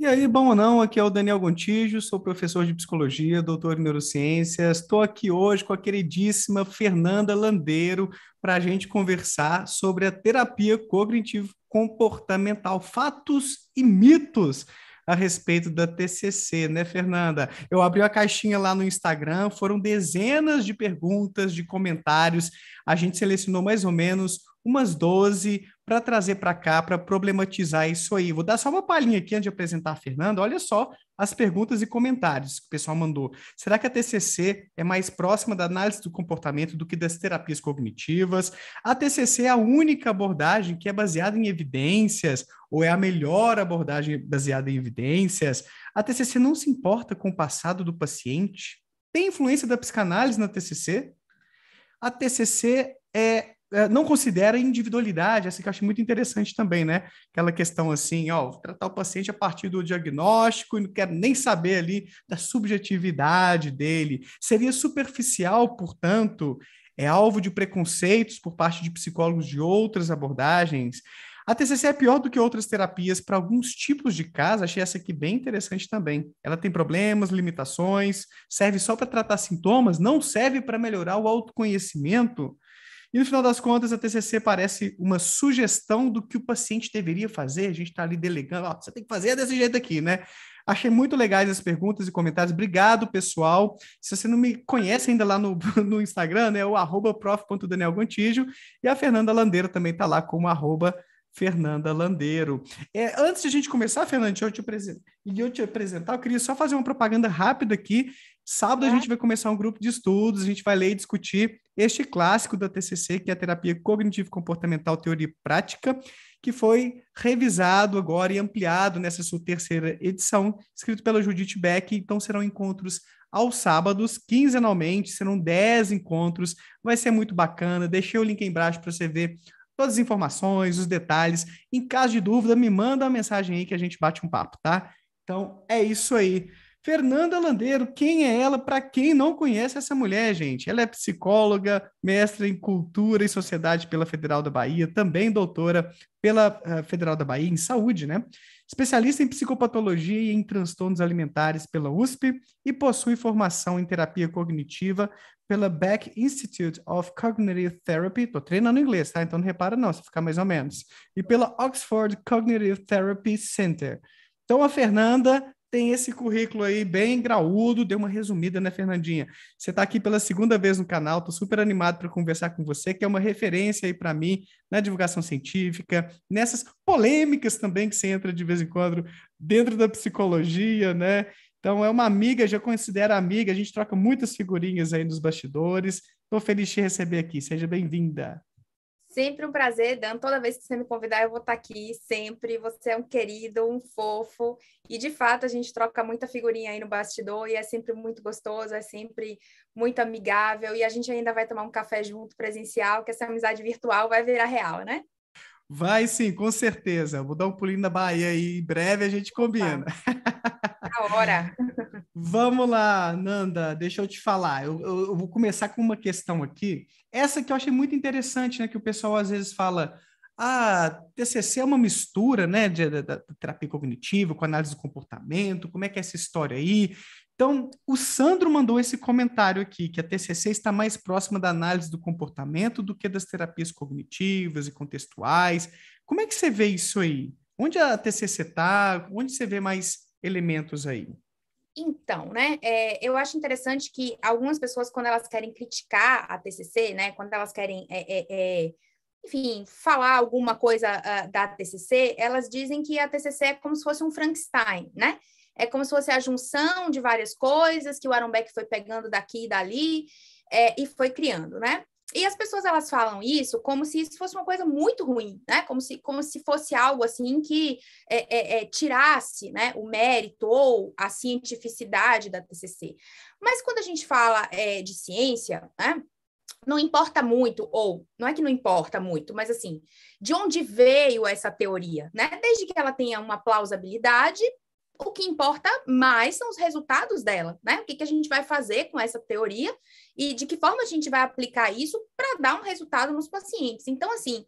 E aí, bom ou não, aqui é o Daniel Gontijo, sou professor de psicologia, doutor em neurociências. Estou aqui hoje com a queridíssima Fernanda Landeiro para a gente conversar sobre a terapia cognitivo-comportamental, fatos e mitos a respeito da TCC, né, Fernanda? Eu abri a caixinha lá no Instagram, foram dezenas de perguntas, de comentários. A gente selecionou mais ou menos umas 12 para trazer para cá, para problematizar isso aí. Vou dar só uma palhinha aqui antes de apresentar a Fernanda. Olha só as perguntas e comentários que o pessoal mandou. Será que a TCC é mais próxima da análise do comportamento do que das terapias cognitivas? A TCC é a única abordagem que é baseada em evidências ou é a melhor abordagem baseada em evidências? A TCC não se importa com o passado do paciente? Tem influência da psicanálise na TCC? A TCC é eh, não considera individualidade, essa que eu acho muito interessante também, né? Aquela questão assim, ó, tratar o paciente a partir do diagnóstico e não quero nem saber ali da subjetividade dele. Seria superficial, portanto, é alvo de preconceitos por parte de psicólogos de outras abordagens. A TCC é pior do que outras terapias para alguns tipos de casos, achei essa aqui bem interessante também. Ela tem problemas, limitações, serve só para tratar sintomas, não serve para melhorar o autoconhecimento. E no final das contas, a TCC parece uma sugestão do que o paciente deveria fazer. A gente está ali delegando, você tem que fazer desse jeito aqui, né? Achei muito legais as perguntas e comentários. Obrigado, pessoal. Se você não me conhece ainda lá no, no Instagram, né, é o prof.danielgontijo. E a Fernanda Landeiro também está lá como arroba Fernanda Landeiro. É, antes de a gente começar, Fernanda, eu te, eu te apresentar, eu queria só fazer uma propaganda rápida aqui. Sábado é. a tá. gente vai começar um grupo de estudos, a gente vai ler e discutir este clássico da TCC, que é a terapia cognitivo-comportamental, teoria e prática, que foi revisado agora e ampliado nessa sua terceira edição, escrito pela Judith Beck. Então, serão encontros aos sábados, quinzenalmente, serão 10 encontros, vai ser muito bacana. Deixei o link aí embaixo para você ver todas as informações, os detalhes. Em caso de dúvida, me manda uma mensagem aí que a gente bate um papo, tá? Então, é isso aí. Fernanda Landeiro, quem é ela? Para quem não conhece essa mulher, gente, ela é psicóloga, mestra em cultura e sociedade pela Federal da Bahia, também doutora pela eh, Federal da Bahia em saúde, né? Especialista em psicopatologia e em transtornos alimentares pela USP e possui formação em terapia cognitiva pela Beck Institute of Cognitive Therapy. Tô treinando inglês, tá? Então não repara não, se ficar mais ou menos. E pela Oxford Cognitive Therapy Center. Então a Fernanda tem esse currículo aí bem graúdo, deu uma resumida, né, Fernandinha? Você está aqui pela segunda vez no canal, estou super animado para conversar com você, que é uma referência aí para mim na divulgação científica, nessas polêmicas também que você entra de vez em quando dentro da psicologia, né? Então é uma amiga, já considero amiga, a gente troca muitas figurinhas aí nos bastidores. Estou feliz de te receber aqui, seja bem-vinda. Sempre um prazer, Dan. Toda vez que você me convidar, eu vou estar tá aqui sempre. Você é um querido, um fofo. E de fato, a gente troca muita figurinha aí no bastidor e é sempre muito gostoso, é sempre muito amigável. E a gente ainda vai tomar um café junto presencial, que essa amizade virtual vai virar real, né? Vai sim, com certeza. Vou dar um pulinho na Bahia aí. Em breve a gente combina. Tá. hora. Vamos lá, Nanda, deixa eu te falar. Eu, eu, eu, vou começar com uma questão aqui. Essa que eu achei muito interessante, né? Que o pessoal às vezes fala. Ah, TCC é uma mistura, né, de, de, terapia cognitiva com análise do comportamento. Como é que é essa história aí? Então, o Sandro mandou esse comentário aqui, que a TCC está mais próxima da análise do comportamento do que das terapias cognitivas e contextuais. Como é que você vê isso aí? Onde a TCC está? Onde você vê mais elementos aí? Então, né, é, eu acho interessante que algumas pessoas, quando elas querem criticar a TCC, né, quando elas querem, é, é, é enfim, falar alguma coisa uh, da TCC, elas dizem que a TCC é como se fosse um Frankenstein, né? É como se fosse a junção de várias coisas que o Aaron Beck foi pegando daqui e dali é, e foi criando, né? E as pessoas elas falam isso como se isso fosse uma coisa muito ruim, né? Como se, como se fosse algo assim que é, é, é, tirasse né, o mérito ou a cientificidade da TCC. Mas quando a gente fala é, de ciência, né? Não importa muito, ou não é que não importa muito, mas assim, de onde veio essa teoria, né? Desde que ela tenha uma plausibilidade o que importa mais são os resultados dela, né? O que, que a gente vai fazer com essa teoria e de que forma a gente vai aplicar isso para dar um resultado nos pacientes. Então, assim,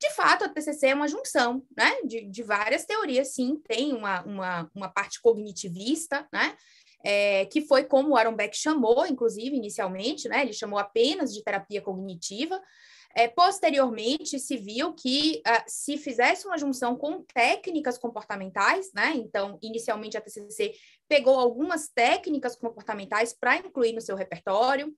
de fato, a TCC é uma junção, né? De, de várias teorias, sim, tem uma, uma, uma parte cognitivista, né? É, que foi como o Aaron Beck chamou, inclusive, inicialmente, né? Ele chamou apenas de terapia cognitiva, é, posteriormente, se viu que uh, se fizesse uma junção com técnicas comportamentais, né? Então, inicialmente a TCC pegou algumas técnicas comportamentais para incluir no seu repertório,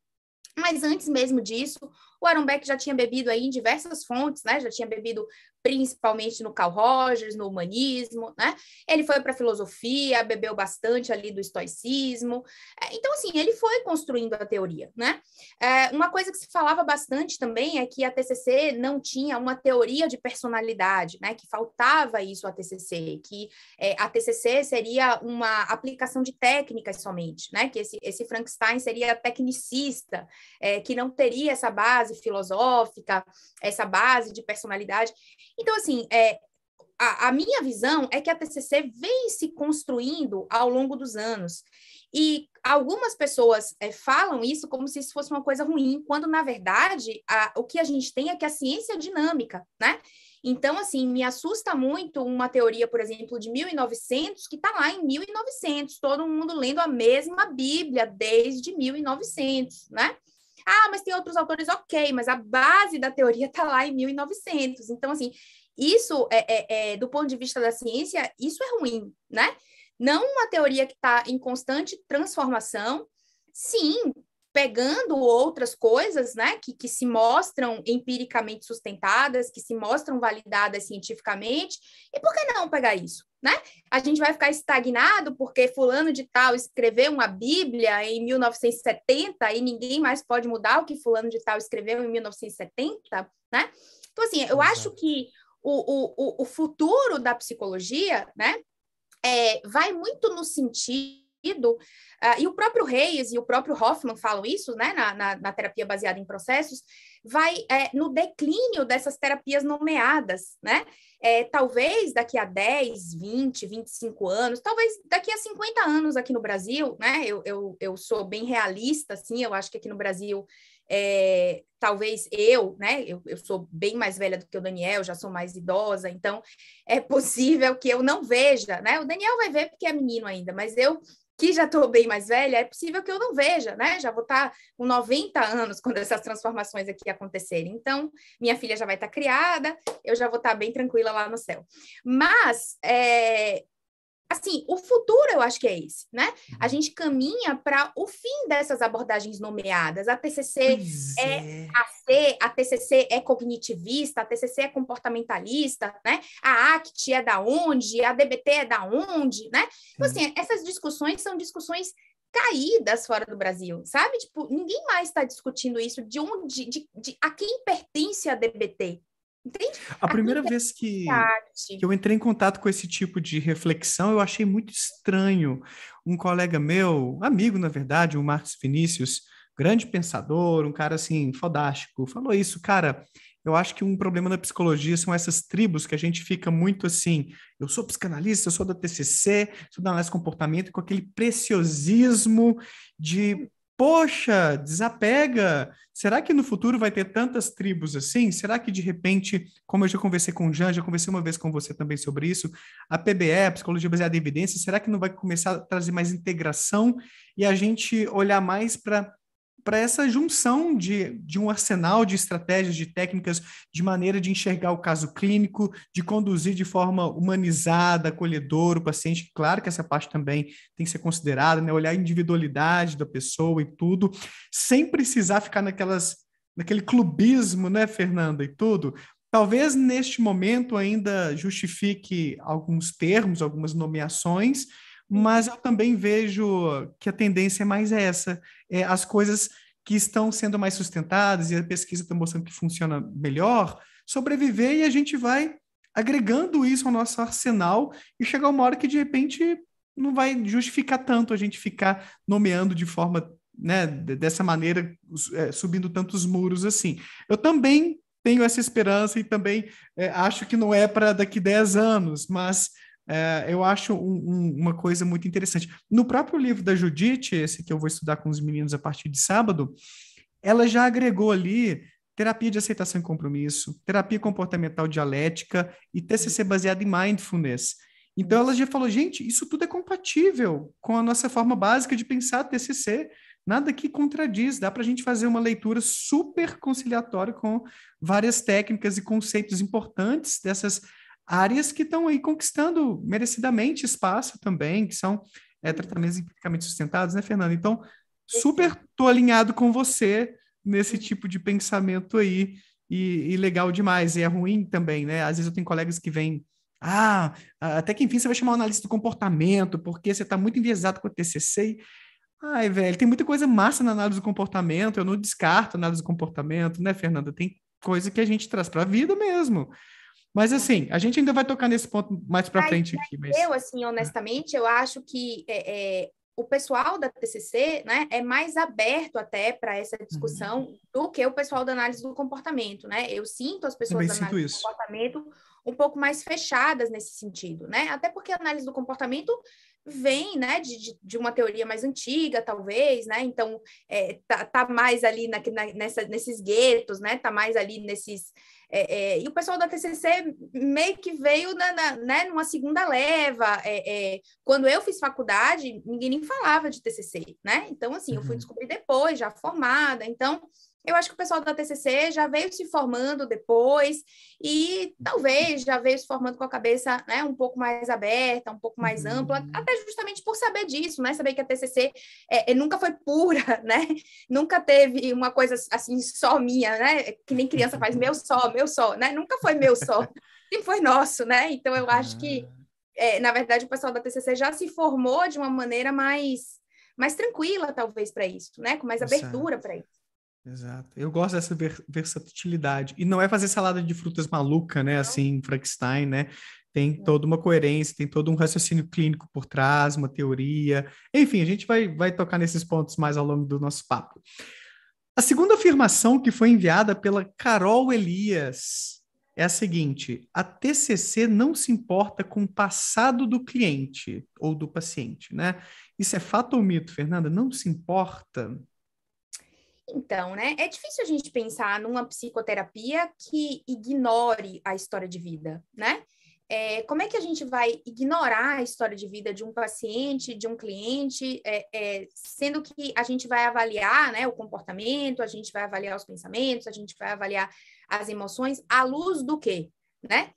mas antes mesmo disso, o Aaron Beck já tinha bebido aí em diversas fontes, né? Já tinha bebido principalmente no Carl Rogers, no humanismo, né? Ele foi para a filosofia, bebeu bastante ali do estoicismo. É, então, assim, ele foi construindo a teoria, né? É, uma coisa que se falava bastante também é que a TCC não tinha uma teoria de personalidade, né? Que faltava isso à TCC, que é, a TCC seria uma aplicação de técnicas somente, né? Que esse, esse Frankenstein seria tecnicista, é, que não teria essa base filosófica, essa base de personalidade. Então, assim, é, a, a, minha visão é que a TCC vem se construindo ao longo dos anos. E algumas pessoas é, falam isso como se isso fosse uma coisa ruim, quando, na verdade, a, o que a gente tem é que a ciência é dinâmica, né? Então, assim, me assusta muito uma teoria, por exemplo, de 1900, que está lá em 1900, todo mundo lendo a mesma Bíblia desde 1900, né? Ah, mas tem outros autores, ok, mas a base da teoria está lá em 1900. Então, assim, isso, é, é, é, do ponto de vista da ciência, isso é ruim, né? Não uma teoria que está em constante transformação. Sim, pegando outras coisas, né, que, que se mostram empiricamente sustentadas, que se mostram validadas cientificamente, e por que não pegar isso, né? A gente vai ficar estagnado porque fulano de tal escreveu uma Bíblia em 1970 e ninguém mais pode mudar o que fulano de tal escreveu em 1970, né? Então, assim, eu acho que o, o, o futuro da psicologia, né, é, vai muito no sentido Uh, e o próprio Reis e o próprio Hoffman falam isso, né, na, na, na terapia baseada em processos, vai é, no declínio dessas terapias nomeadas, né? É, talvez daqui a 10, 20, 25 anos, talvez daqui a 50 anos aqui no Brasil, né? Eu, eu, eu sou bem realista, assim, eu acho que aqui no Brasil, é, talvez eu, né? Eu, eu sou bem mais velha do que o Daniel, já sou mais idosa, então é possível que eu não veja, né? O Daniel vai ver porque é menino ainda, mas eu que já estou bem mais velha, é possível que eu não veja, né? Já vou estar tá com 90 anos quando essas transformações aqui acontecerem. Então, minha filha já vai estar tá criada, eu já vou estar tá bem tranquila lá no céu. Mas é, assim, o futuro eu acho que é esse, né? A uhum. gente caminha para o fim dessas abordagens nomeadas. A TCC é, é, a C, a TCC é cognitivista, a TCC é comportamentalista, né? A ACT é da onde, a DBT é da onde, né? Então, assim, essas discussões são discussões caídas fora do Brasil, sabe? Tipo, ninguém mais está discutindo isso de onde, de, de, a quem pertence a DBT, Entende? A primeira vez que, que eu entrei em contato com esse tipo de reflexão, eu achei muito estranho. Um colega meu, amigo, na verdade, o Marcos Vinícius, grande pensador, um cara assim, fodástico, falou isso, cara. Eu acho que um problema da psicologia são essas tribos que a gente fica muito assim. Eu sou psicanalista, eu sou da TCC, sou da análise de comportamento, com aquele preciosismo de Poxa, desapega! Será que no futuro vai ter tantas tribos assim? Será que de repente, como eu já conversei com o Jean, já conversei uma vez com você também sobre isso, a PBE, a Psicologia Baseada em Evidência, será que não vai começar a trazer mais integração e a gente olhar mais para para essa junção de, de um arsenal de estratégias, de técnicas, de maneira de enxergar o caso clínico, de conduzir de forma humanizada, acolhedora o paciente. Claro que essa parte também tem que ser considerada, né? olhar a individualidade da pessoa e tudo, sem precisar ficar naquelas, naquele clubismo, né, Fernanda, e tudo. Talvez neste momento ainda justifique alguns termos, algumas nomeações, mas uhum. eu também vejo que a tendência é mais essa. É, as coisas que estão sendo mais sustentadas e a pesquisa está mostrando que funciona melhor, sobreviver e a gente vai agregando isso ao nosso arsenal e chegar uma hora que de repente não vai justificar tanto a gente ficar nomeando de forma né, dessa maneira, é, subindo tantos muros assim. Eu também tenho essa esperança e também é, acho que não é para daqui 10 anos, mas é, eu acho um, um, uma coisa muito interessante. No próprio livro da Judite, esse que eu vou estudar com os meninos a partir de sábado, ela já agregou ali terapia de aceitação e compromisso, terapia comportamental dialética e TCC baseado em mindfulness. Então ela já falou, gente, isso tudo é compatível com a nossa forma básica de pensar TCC. Nada que contradiz, dá para a gente fazer uma leitura super conciliatória com várias técnicas e conceitos importantes dessas áreas que estão aí conquistando merecidamente espaço também, que são é, uhum. tratamentos empiricamente sustentados, né, Fernando? Então, super tô alinhado com você nesse tipo de pensamento aí, e, e legal demais, e é ruim também, né? Às vezes eu tenho colegas que vêm ah, até que enfim você vai chamar o analista do comportamento, porque você está muito enviesado com o TCC. Ai, velho, tem muita coisa massa na análise do comportamento, eu não descarto análise do comportamento, né, Fernanda? Tem coisa que a gente traz para a vida mesmo. Mas assim, a gente ainda vai tocar nesse ponto mais para frente aqui. Mas... Eu, assim, honestamente, eu acho que é, é, o pessoal da TCC né, é mais aberto até para essa uhum. discussão uhum. do que o pessoal da análise do comportamento, né? Eu sinto as pessoas da análise do comportamento um pouco mais fechadas nesse sentido, né? Até porque a análise do comportamento vem, né, de, de uma teoria mais antiga, talvez, né? Então, é, tá, tá mais ali na, na, nessa, nesses guetos, né? Tá mais ali nesses é, é, e o pessoal da TCC meio que veio na, na né, numa segunda leva. É, é quando eu fiz faculdade, ninguém nem falava de TCC, né? Então, assim, eu fui uhum. descobrir depois, já formada. Então, eu acho que o pessoal da TCC já veio se formando depois e talvez já veio se formando com a cabeça né, um pouco mais aberta, um pouco mais uhum. ampla, até justamente por saber disso, né? Saber que a TCC é, é, nunca foi pura, né? Nunca teve uma coisa assim só minha, né? Que nem criança faz meu só, meu só, né? Nunca foi meu só, sempre foi nosso, né? Então eu acho que, ah. é, na verdade, o pessoal da TCC já se formou de uma maneira mais mais tranquila talvez para isso, né? Com mais abertura para isso. Exato. Eu gosto dessa versatilidade. E não é fazer salada de frutas maluca, né? Assim, Frankenstein, né? Tem toda uma coerência, tem todo um raciocínio clínico por trás, uma teoria. Enfim, a gente vai, vai tocar nesses pontos mais ao longo do nosso papo. A segunda afirmação que foi enviada pela Carol Elias é a seguinte: a TCC não se importa com o passado do cliente ou do paciente, né? Isso é fato ou mito, Fernanda? Não se importa? Então, né? É difícil a gente pensar numa psicoterapia que ignore a história de vida, né? É, como é que a gente vai ignorar a história de vida de um paciente, de um cliente, é, é, sendo que a gente vai avaliar né, o comportamento, a gente vai avaliar os pensamentos, a gente vai avaliar as emoções à luz do quê? Né?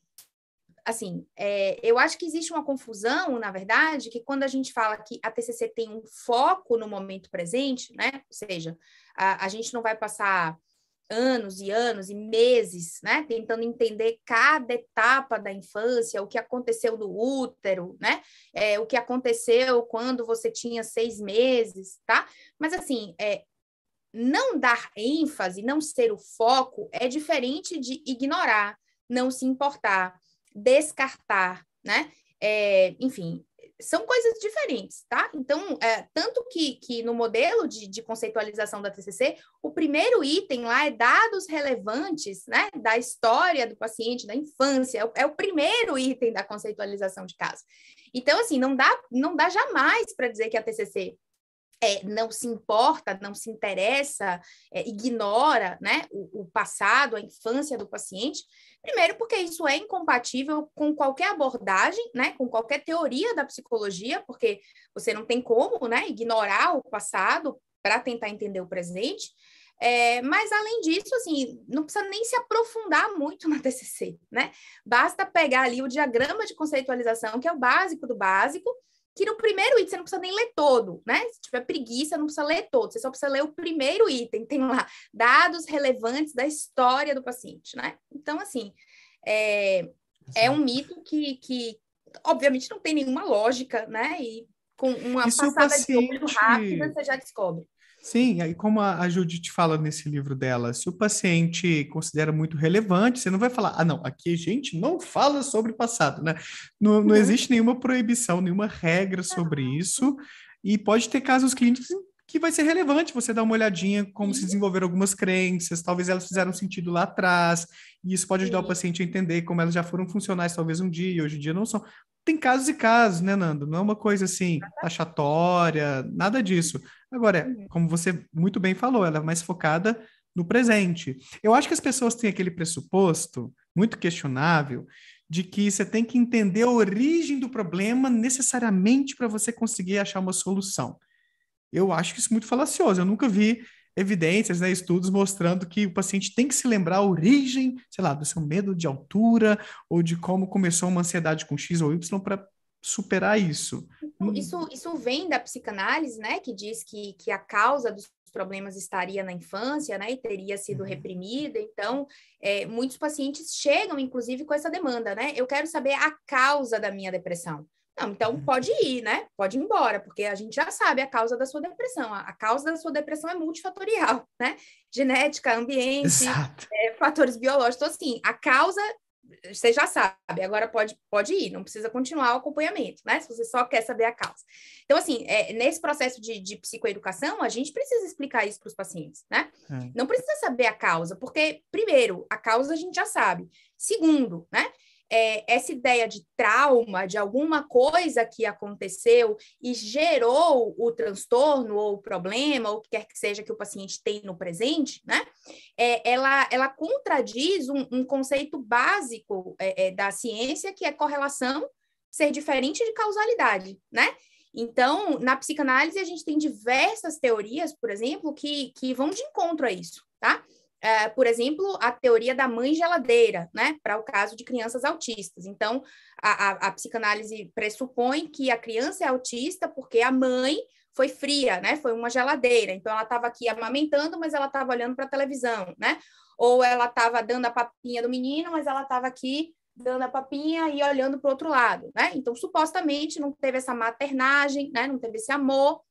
assim, é, eu acho que existe uma confusão, na verdade, que quando a gente fala que a TCC tem um foco no momento presente, né? Ou seja, a, a gente não vai passar anos e anos e meses, né, tentando entender cada etapa da infância, o que aconteceu no útero, né, é, o que aconteceu quando você tinha seis meses, tá? Mas assim, é, não dar ênfase, não ser o foco é diferente de ignorar, não se importar, descartar, né? É, enfim, são coisas diferentes, tá? Então, é, tanto que, que no modelo de, de, conceitualização da TCC, o primeiro item lá é dados relevantes, né, da história do paciente, da infância, é o, é o primeiro item da conceitualização de caso. Então, assim, não dá, não dá jamais para dizer que a TCC é, não se importa, não se interessa, é, ignora né, o, o, passado, a infância do paciente. Primeiro, porque isso é incompatível com qualquer abordagem, né, com qualquer teoria da psicologia, porque você não tem como né, ignorar o passado para tentar entender o presente. É, mas além disso, assim, não precisa nem se aprofundar muito na TCC, né? Basta pegar ali o diagrama de conceitualização, que é o básico do básico, que no primeiro item você não precisa nem ler todo, né? Se tiver preguiça, não precisa ler todo, você só precisa ler o primeiro item, tem lá dados relevantes da história do paciente, né? Então, assim, é, é um mito que, que, obviamente, não tem nenhuma lógica, né? E com uma e passada paciente... de olho rápida, você já descobre. Sim, aí como a, Judith fala nesse livro dela, se o paciente considera muito relevante, você não vai falar, ah, não, aqui a gente não fala sobre passado, né? Não, não uhum. existe nenhuma proibição, nenhuma regra sobre isso, e pode ter casos clínicos que vai ser relevante você dar uma olhadinha como Sim. se uhum. desenvolveram algumas crenças, talvez elas fizeram sentido lá atrás, e isso pode ajudar Sim. o paciente a entender como elas já foram funcionais talvez um dia, hoje em dia não são. Tem casos e casos, né, Nando? Não é uma coisa assim taxatória, nada disso. Agora, uhum. como você muito bem falou, ela é mais focada no presente. Eu acho que as pessoas têm aquele pressuposto muito questionável de que você tem que entender a origem do problema necessariamente para você conseguir achar uma solução. Eu acho que isso é muito falacioso. Eu nunca vi evidências, né, estudos mostrando que o paciente tem que se lembrar a origem, sei lá, do seu medo de altura ou de como começou uma ansiedade com X ou Y para superar isso. Então, isso, isso vem da psicanálise, né, que diz que, que a causa dos problemas estaria na infância, né, e teria sido uhum. reprimida. Então, é, muitos pacientes chegam, inclusive, com essa demanda, né? Eu quero saber a causa da minha depressão. Não, então pode ir, né? Pode ir embora, porque a gente já sabe a causa da sua depressão. A, causa da sua depressão é multifatorial, né? Genética, ambiente, é, fatores biológicos. Então, assim, a causa você já sabe, agora pode, pode ir, não precisa continuar o acompanhamento, né? Se você só quer saber a causa. Então, assim, é, nesse processo de, de psicoeducação, a gente precisa explicar isso para os pacientes, né? É. Não precisa saber a causa, porque, primeiro, a causa a gente já sabe. Segundo, né? é, essa ideia de trauma, de alguma coisa que aconteceu e gerou o transtorno ou o problema, ou o que quer que seja que o paciente tem no presente, né? É, ela, ela contradiz um, um conceito básico é, é da ciência, que é correlação ser diferente de causalidade, né? Então, na psicanálise, a gente tem diversas teorias, por exemplo, que, que vão de encontro a isso, tá? É, por exemplo, a teoria da mãe geladeira, né, para o caso de crianças autistas. Então, a, a, a, psicanálise pressupõe que a criança é autista porque a mãe foi fria, né, foi uma geladeira. Então, ela estava aqui amamentando, mas ela estava olhando para a televisão, né? Ou ela estava dando a papinha do menino, mas ela estava aqui dando a papinha e olhando para o outro lado, né? Então, supostamente, não teve essa maternagem, né? Não teve esse amor.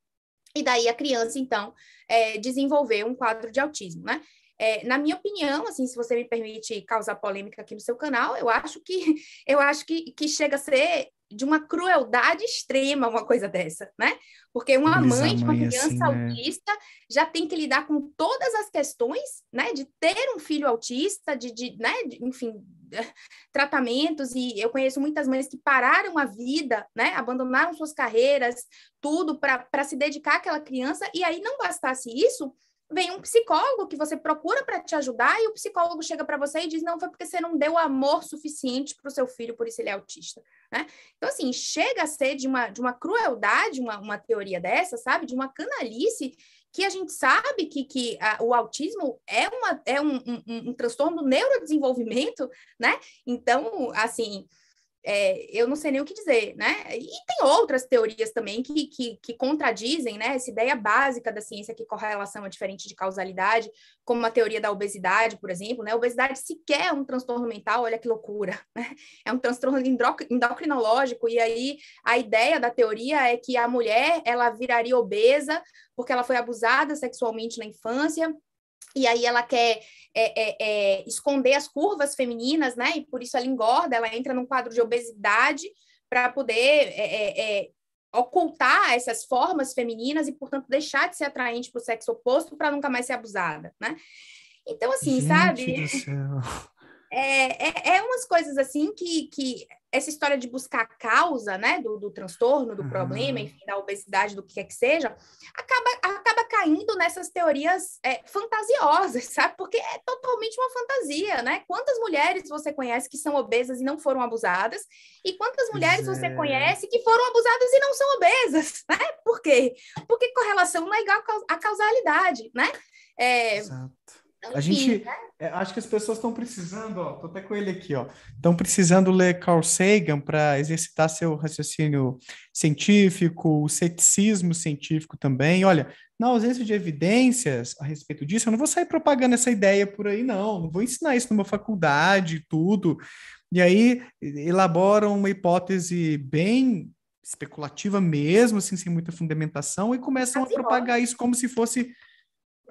E daí a criança, então, é, desenvolveu um quadro de autismo, né? É, na minha opinião, assim, se você me permite causar polêmica aqui no seu canal, eu acho que eu acho que, que chega a ser de uma crueldade extrema uma coisa dessa, né? Porque uma Eles mãe de uma criança assim, né? autista né? já tem que lidar com todas as questões, né? De ter um filho autista, de, de né? De, enfim, tratamentos e eu conheço muitas mães que pararam a vida, né? Abandonaram suas carreiras, tudo para se dedicar àquela criança e aí não bastasse isso, vem um psicólogo que você procura para te ajudar e o psicólogo chega para você e diz não foi porque você não deu amor suficiente para o seu filho por isso ele é autista né então assim chega a ser de uma de uma crueldade uma, uma teoria dessa sabe de uma canalice que a gente sabe que, que a, o autismo é, uma, é um, um, um transtorno do neurodesenvolvimento, né? Então, assim, é, eu não sei nem o que dizer, né? E tem outras teorias também que, que, que, contradizem né, essa ideia básica da ciência que correlação é diferente de causalidade, como a teoria da obesidade, por exemplo, né? A obesidade sequer é um transtorno mental, olha que loucura, né? É um transtorno endocrinológico, e aí a ideia da teoria é que a mulher, ela viraria obesa porque ela foi abusada sexualmente na infância, e aí ela quer é, é, é, esconder as curvas femininas, né? E por isso ela engorda, ela entra num quadro de obesidade para poder é, é, é, ocultar essas formas femininas e, portanto, deixar de ser atraente para o sexo oposto para nunca mais ser abusada, né? Então, assim, Gente sabe? É, é, umas coisas assim que, que essa história de buscar a causa, né, do, do transtorno, do uhum. problema, enfim, da obesidade, do que quer que seja, acaba, acaba caindo nessas teorias é, fantasiosas, sabe? Porque é totalmente uma fantasia, né? Quantas mulheres você conhece que são obesas e não foram abusadas? E quantas mulheres você é. conhece que foram abusadas e não são obesas, né? Por quê? Porque correlação não é igual à causalidade, né? É, Exato é a gente, né? é, acho que as pessoas estão precisando, ó, tô até com ele aqui, ó, estão precisando ler Carl Sagan para exercitar seu raciocínio científico, o ceticismo científico também. Olha, na ausência de evidências a respeito disso, eu não vou sair propagando essa ideia por aí, não. Não vou ensinar isso numa faculdade, tudo. E aí elaboram uma hipótese bem especulativa mesmo, assim, sem muita fundamentação, e começam a propagar isso como se fosse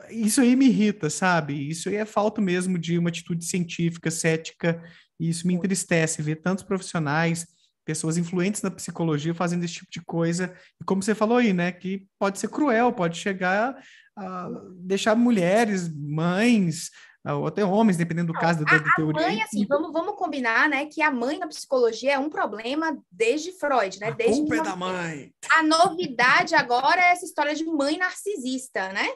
isso aí me irrita, sabe? Isso aí é falta mesmo de uma atitude científica, cética, e isso me entristece ver tantos profissionais, pessoas influentes na psicologia fazendo esse tipo de coisa. E como você falou aí, né, que pode ser cruel, pode chegar a deixar mulheres, mães, ah, ou até homens, dependendo do caso da, da teoria. A mãe, assim, vamos, vamos combinar, né, que a mãe na psicologia é um problema desde Freud, né? A desde culpa é da mãe. A novidade agora é essa história de mãe narcisista, né?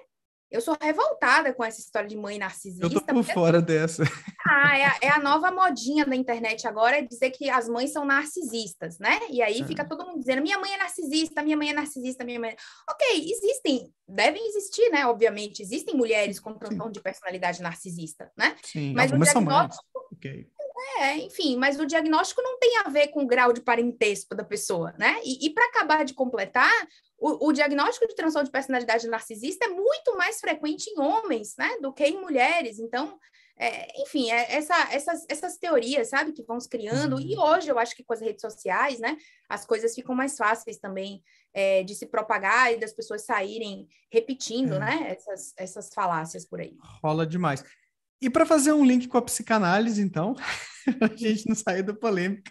Eu sou revoltada com essa história de mãe narcisista. Eu tô por porque... fora assim, dessa. Ah, é a, é, a nova modinha da internet agora é dizer que as mães são narcisistas, né? E aí é. fica todo mundo dizendo: minha mãe é narcisista, minha mãe é narcisista, minha mãe. É ok, existem, devem existir, né? Obviamente, existem mulheres com transtorno de personalidade narcisista, né? Sim, mas algumas diagnóstico... são mães. Okay. É, enfim, mas o diagnóstico não tem a ver com o grau de parentesco da pessoa, né? E, e para acabar de completar, o, o, diagnóstico de transtorno de personalidade narcisista é muito mais frequente em homens, né, do que em mulheres. Então, é, enfim, é, essa, essas, essas teorias, sabe, que vão se criando. E uhum. hoje eu acho que com as redes sociais, né, as coisas ficam mais fáceis também é, de se propagar e das pessoas saírem repetindo, é. né, essas, essas falácias por aí. Rola demais. E para fazer um link com a psicanálise, então, a gente não sair da polêmica.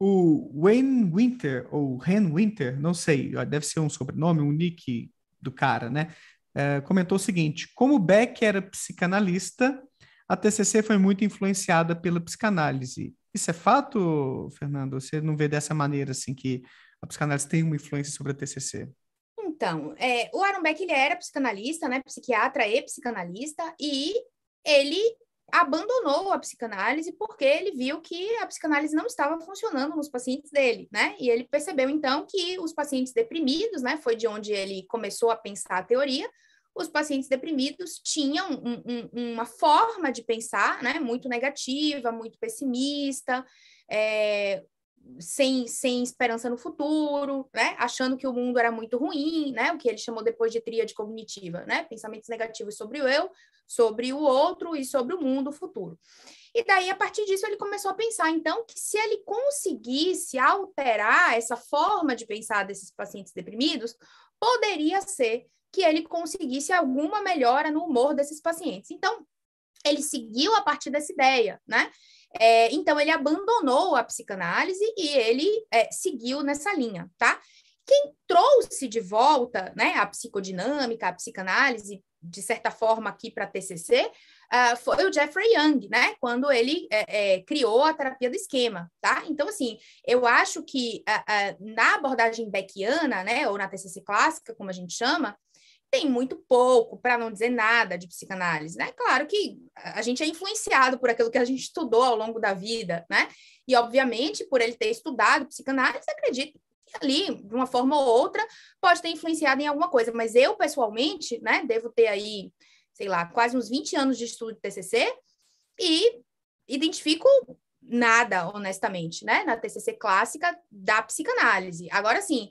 O Wayne Winter, ou Ren Winter, não sei, deve ser um sobrenome, um nick do cara, né? É, comentou o seguinte: como Beck era psicanalista, a TCC foi muito influenciada pela psicanálise. Isso é fato, Fernando? Você não vê dessa maneira assim que a psicanálise tem uma influência sobre a TCC? Então, é, o Aaron Beck ele era psicanalista, né, psiquiatra e psicanalista, e ele abandonou a psicanálise porque ele viu que a psicanálise não estava funcionando nos pacientes dele, né? E ele percebeu então que os pacientes deprimidos, né, foi de onde ele começou a pensar a teoria, os pacientes deprimidos tinham um, um, uma forma de pensar né, muito negativa, muito pessimista, é, sem, sem esperança no futuro, né? Achando que o mundo era muito ruim, né? O que ele chamou depois de tríade cognitiva, né? Pensamentos negativos sobre o eu, sobre o outro e sobre o mundo futuro. E daí, a partir disso, ele começou a pensar, então, que se ele conseguisse alterar essa forma de pensar desses pacientes deprimidos, poderia ser que ele conseguisse alguma melhora no humor desses pacientes. Então, ele seguiu a partir dessa ideia, né? É, então, ele abandonou a psicanálise e ele é, seguiu nessa linha, tá? Quem trouxe de volta né, a psicodinâmica, a psicanálise, de certa forma, aqui para a TCC, uh, ah, foi o Jeffrey Young, né? Quando ele é, é, criou a terapia do esquema, tá? Então, assim, eu acho que uh, uh, na abordagem beckiana, né? Ou na TCC clássica, como a gente chama, tem muito pouco, para não dizer nada, de psicanálise, né? Claro que a gente é influenciado por aquilo que a gente estudou ao longo da vida, né? E, obviamente, por ele ter estudado psicanálise, acredito que ali, de uma forma ou outra, pode ter influenciado em alguma coisa. Mas eu, pessoalmente, né, devo ter aí, sei lá, quase uns 20 anos de estudo de TCC e identifico nada, honestamente, né? Na TCC clássica da psicanálise. Agora, sim,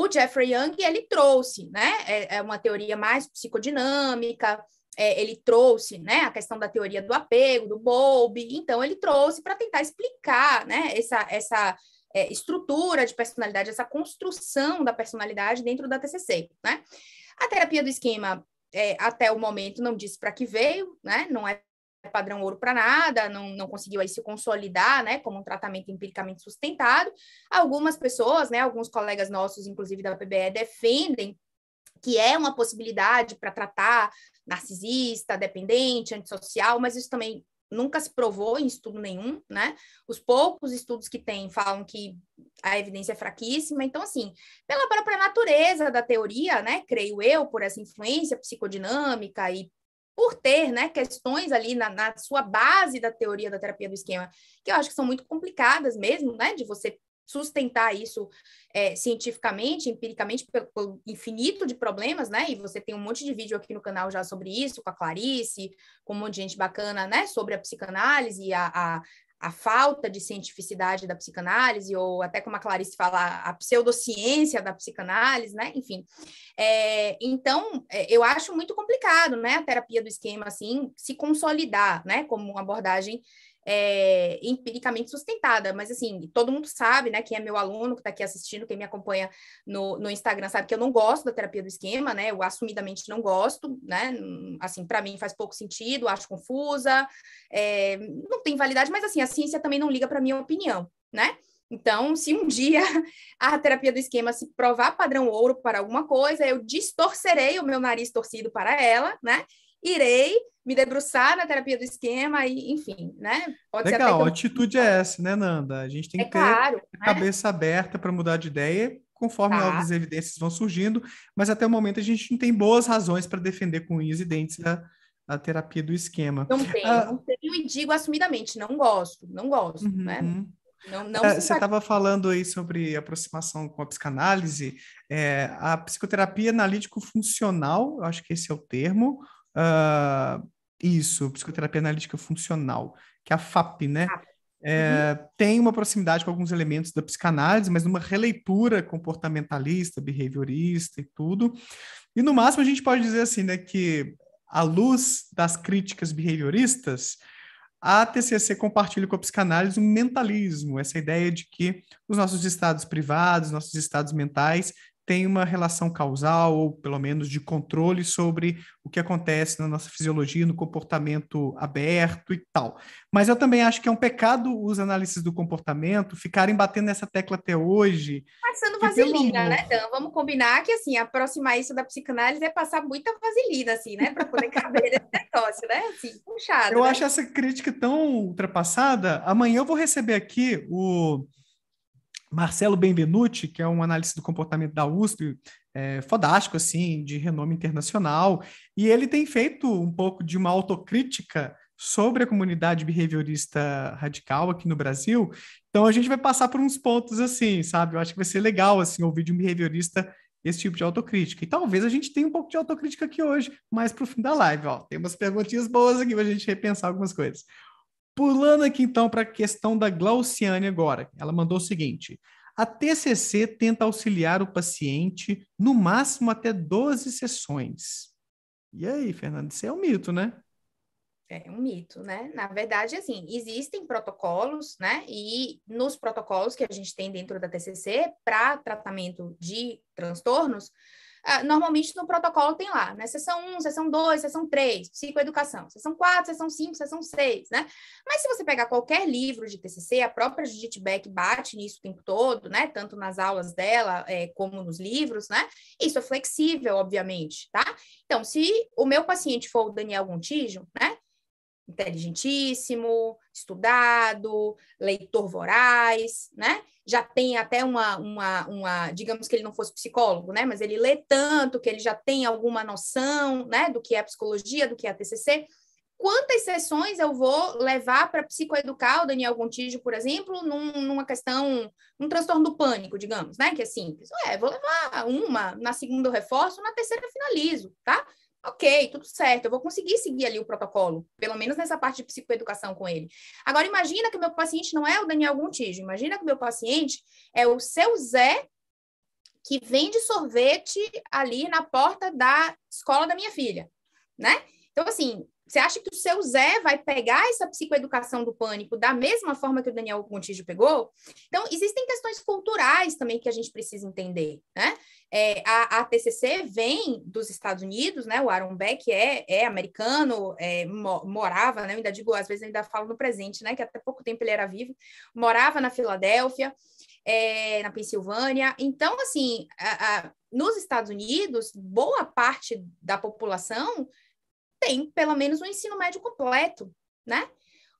o Jeffrey Young, ele trouxe, né, é, é, uma teoria mais psicodinâmica, é, ele trouxe, né, a questão da teoria do apego, do Bowlby, então ele trouxe para tentar explicar, né, essa, essa é, estrutura de personalidade, essa construção da personalidade dentro da TCC, né. A terapia do esquema é, até o momento não disse para que veio, né? Não é é padrão ouro para nada, não, não conseguiu aí se consolidar, né, como um tratamento empiricamente sustentado. Algumas pessoas, né, alguns colegas nossos, inclusive da PBE, defendem que é uma possibilidade para tratar narcisista, dependente, antissocial, mas isso também nunca se provou em estudo nenhum, né? Os poucos estudos que tem falam que a evidência é fraquíssima. Então, assim, pela própria natureza da teoria, né? Creio eu, por essa influência psicodinâmica e por ter né, questões ali na, na, sua base da teoria da terapia do esquema, que eu acho que são muito complicadas mesmo, né, de você sustentar isso é, cientificamente, empiricamente, pelo, pelo, infinito de problemas, né, e você tem um monte de vídeo aqui no canal já sobre isso, com a Clarice, com um monte de gente bacana, né, sobre a psicanálise, a, a, a falta de cientificidade da psicanálise, ou até como a Clarice fala, a pseudociência da psicanálise, né? Enfim. É, então, é, eu acho muito complicado, né? A terapia do esquema, assim, se consolidar, né? Como uma abordagem é, empiricamente sustentada, mas assim, todo mundo sabe, né? Quem é meu aluno, que está aqui assistindo, quem me acompanha no, no Instagram, sabe que eu não gosto da terapia do esquema, né? Eu assumidamente não gosto, né? Assim, para mim faz pouco sentido, acho confusa, é, não tem validade, mas assim, a ciência também não liga para minha opinião, né? Então, se um dia a terapia do esquema se provar padrão ouro para alguma coisa, eu distorcerei o meu nariz torcido para ela, né? irei me debruçar na terapia do esquema e, enfim, né? Pode Legal, a atitude é essa, né, Nanda? A gente tem é que ter claro, a né? cabeça aberta para mudar de ideia conforme tá. novas evidências vão surgindo, mas até o momento a gente não tem boas razões para defender com unhas e dentes a, a terapia do esquema. Não tenho, ah, não tenho e digo assumidamente, não gosto, não gosto, uhum. né? Não, não é, Você estava falando aí sobre aproximação com a psicanálise, é, a psicoterapia analítico-funcional, acho que esse é o termo, Uh, isso, psicoterapia analítica funcional, que é a FAP, né? Ah, é, uhum. Tem uma proximidade com alguns elementos da psicanálise, mas numa releitura comportamentalista, behaviorista e tudo. E no máximo a gente pode dizer assim, né, que à luz das críticas behavioristas, a TCC compartilha com a psicanálise um mentalismo, essa ideia de que os nossos estados privados, nossos estados mentais, tem uma relação causal, ou pelo menos de controle sobre o que acontece na nossa fisiologia, no comportamento aberto e tal. Mas eu também acho que é um pecado os análises do comportamento ficarem batendo nessa tecla até hoje. Passando vaselina, né, amor... né, Dan? Vamos combinar que, assim, aproximar isso da psicanálise é passar muita vaselina, assim, né? Para poder caber nesse negócio, né? Assim, puxado. Eu né? acho essa crítica tão ultrapassada. Amanhã eu vou receber aqui o Marcelo Benvenuti, que é um analista do comportamento da USP, é, fodástico, assim, de renome internacional, e ele tem feito um pouco de uma autocrítica sobre a comunidade behaviorista radical aqui no Brasil. Então a gente vai passar por uns pontos assim, sabe? Eu acho que vai ser legal assim ouvir de um behaviorista esse tipo de autocrítica. E talvez a gente tenha um pouco de autocrítica aqui hoje, mais para o fim da live, ó, tem umas perguntinhas boas aqui para a gente repensar algumas coisas. Pulando aqui então para a questão da Glauciane agora. Ela mandou o seguinte: a TCC tenta auxiliar o paciente no máximo até 12 sessões. E aí, Fernanda, isso é um mito, né? É um mito, né? Na verdade, assim, existem protocolos, né? E nos protocolos que a gente tem dentro da TCC para tratamento de transtornos, ah, normalmente no protocolo tem lá, né? Sessão 1, sessão 2, sessão 3, psicoeducação, sessão 4, sessão 5, sessão 6, né? Mas se você pegar qualquer livro de TCC, a própria Judith Beck bate nisso o tempo todo, né? Tanto nas aulas dela é, como nos livros, né? Isso é flexível, obviamente, tá? Então, se o meu paciente for o Daniel Gontijo, né? inteligentíssimo, estudado, leitor voraz, né? Já tem até uma, uma, uma, digamos que ele não fosse psicólogo, né? Mas ele lê tanto que ele já tem alguma noção, né? Do que é psicologia, do que é TCC. Quantas sessões eu vou levar para psicoeducar o Daniel Gontijo, por exemplo, num, numa questão, um transtorno do pânico, digamos, né? Que é simples. Ué, vou levar uma, na segunda eu reforço, na terceira eu finalizo, tá? ok, tudo certo, eu vou conseguir seguir ali o protocolo, pelo menos nessa parte de psicoeducação com ele. Agora, imagina que o meu paciente não é o Daniel Gontijo, imagina que o meu paciente é o seu Zé, que vende sorvete ali na porta da escola da minha filha, né? Então, assim, você acha que o seu Zé vai pegar essa psicoeducação do pânico da mesma forma que o Daniel Montijo pegou? Então, existem questões culturais também que a gente precisa entender, né? É, a, a, TCC vem dos Estados Unidos, né? O Aaron Beck é, é americano, é, mo, morava, né? Eu ainda digo, às vezes ainda falo no presente, né? Que até pouco tempo ele era vivo, morava na Filadélfia, é, na Pensilvânia. Então, assim, a, a, nos Estados Unidos, boa parte da população tem pelo menos um ensino médio completo, né?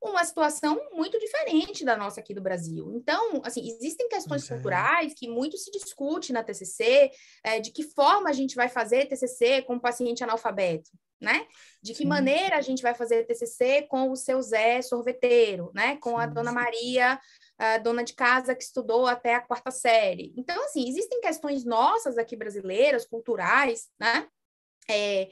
Uma situação muito diferente da nossa aqui do Brasil. Então, assim, existem questões okay. É. culturais que muito se discute na TCC, é, de que forma a gente vai fazer TCC com o paciente analfabeto, né? De que Sim. maneira a gente vai fazer TCC com o seu Zé sorveteiro, né? Com Sim. a dona Maria, a dona de casa que estudou até a quarta série. Então, assim, existem questões nossas aqui brasileiras, culturais, né? É,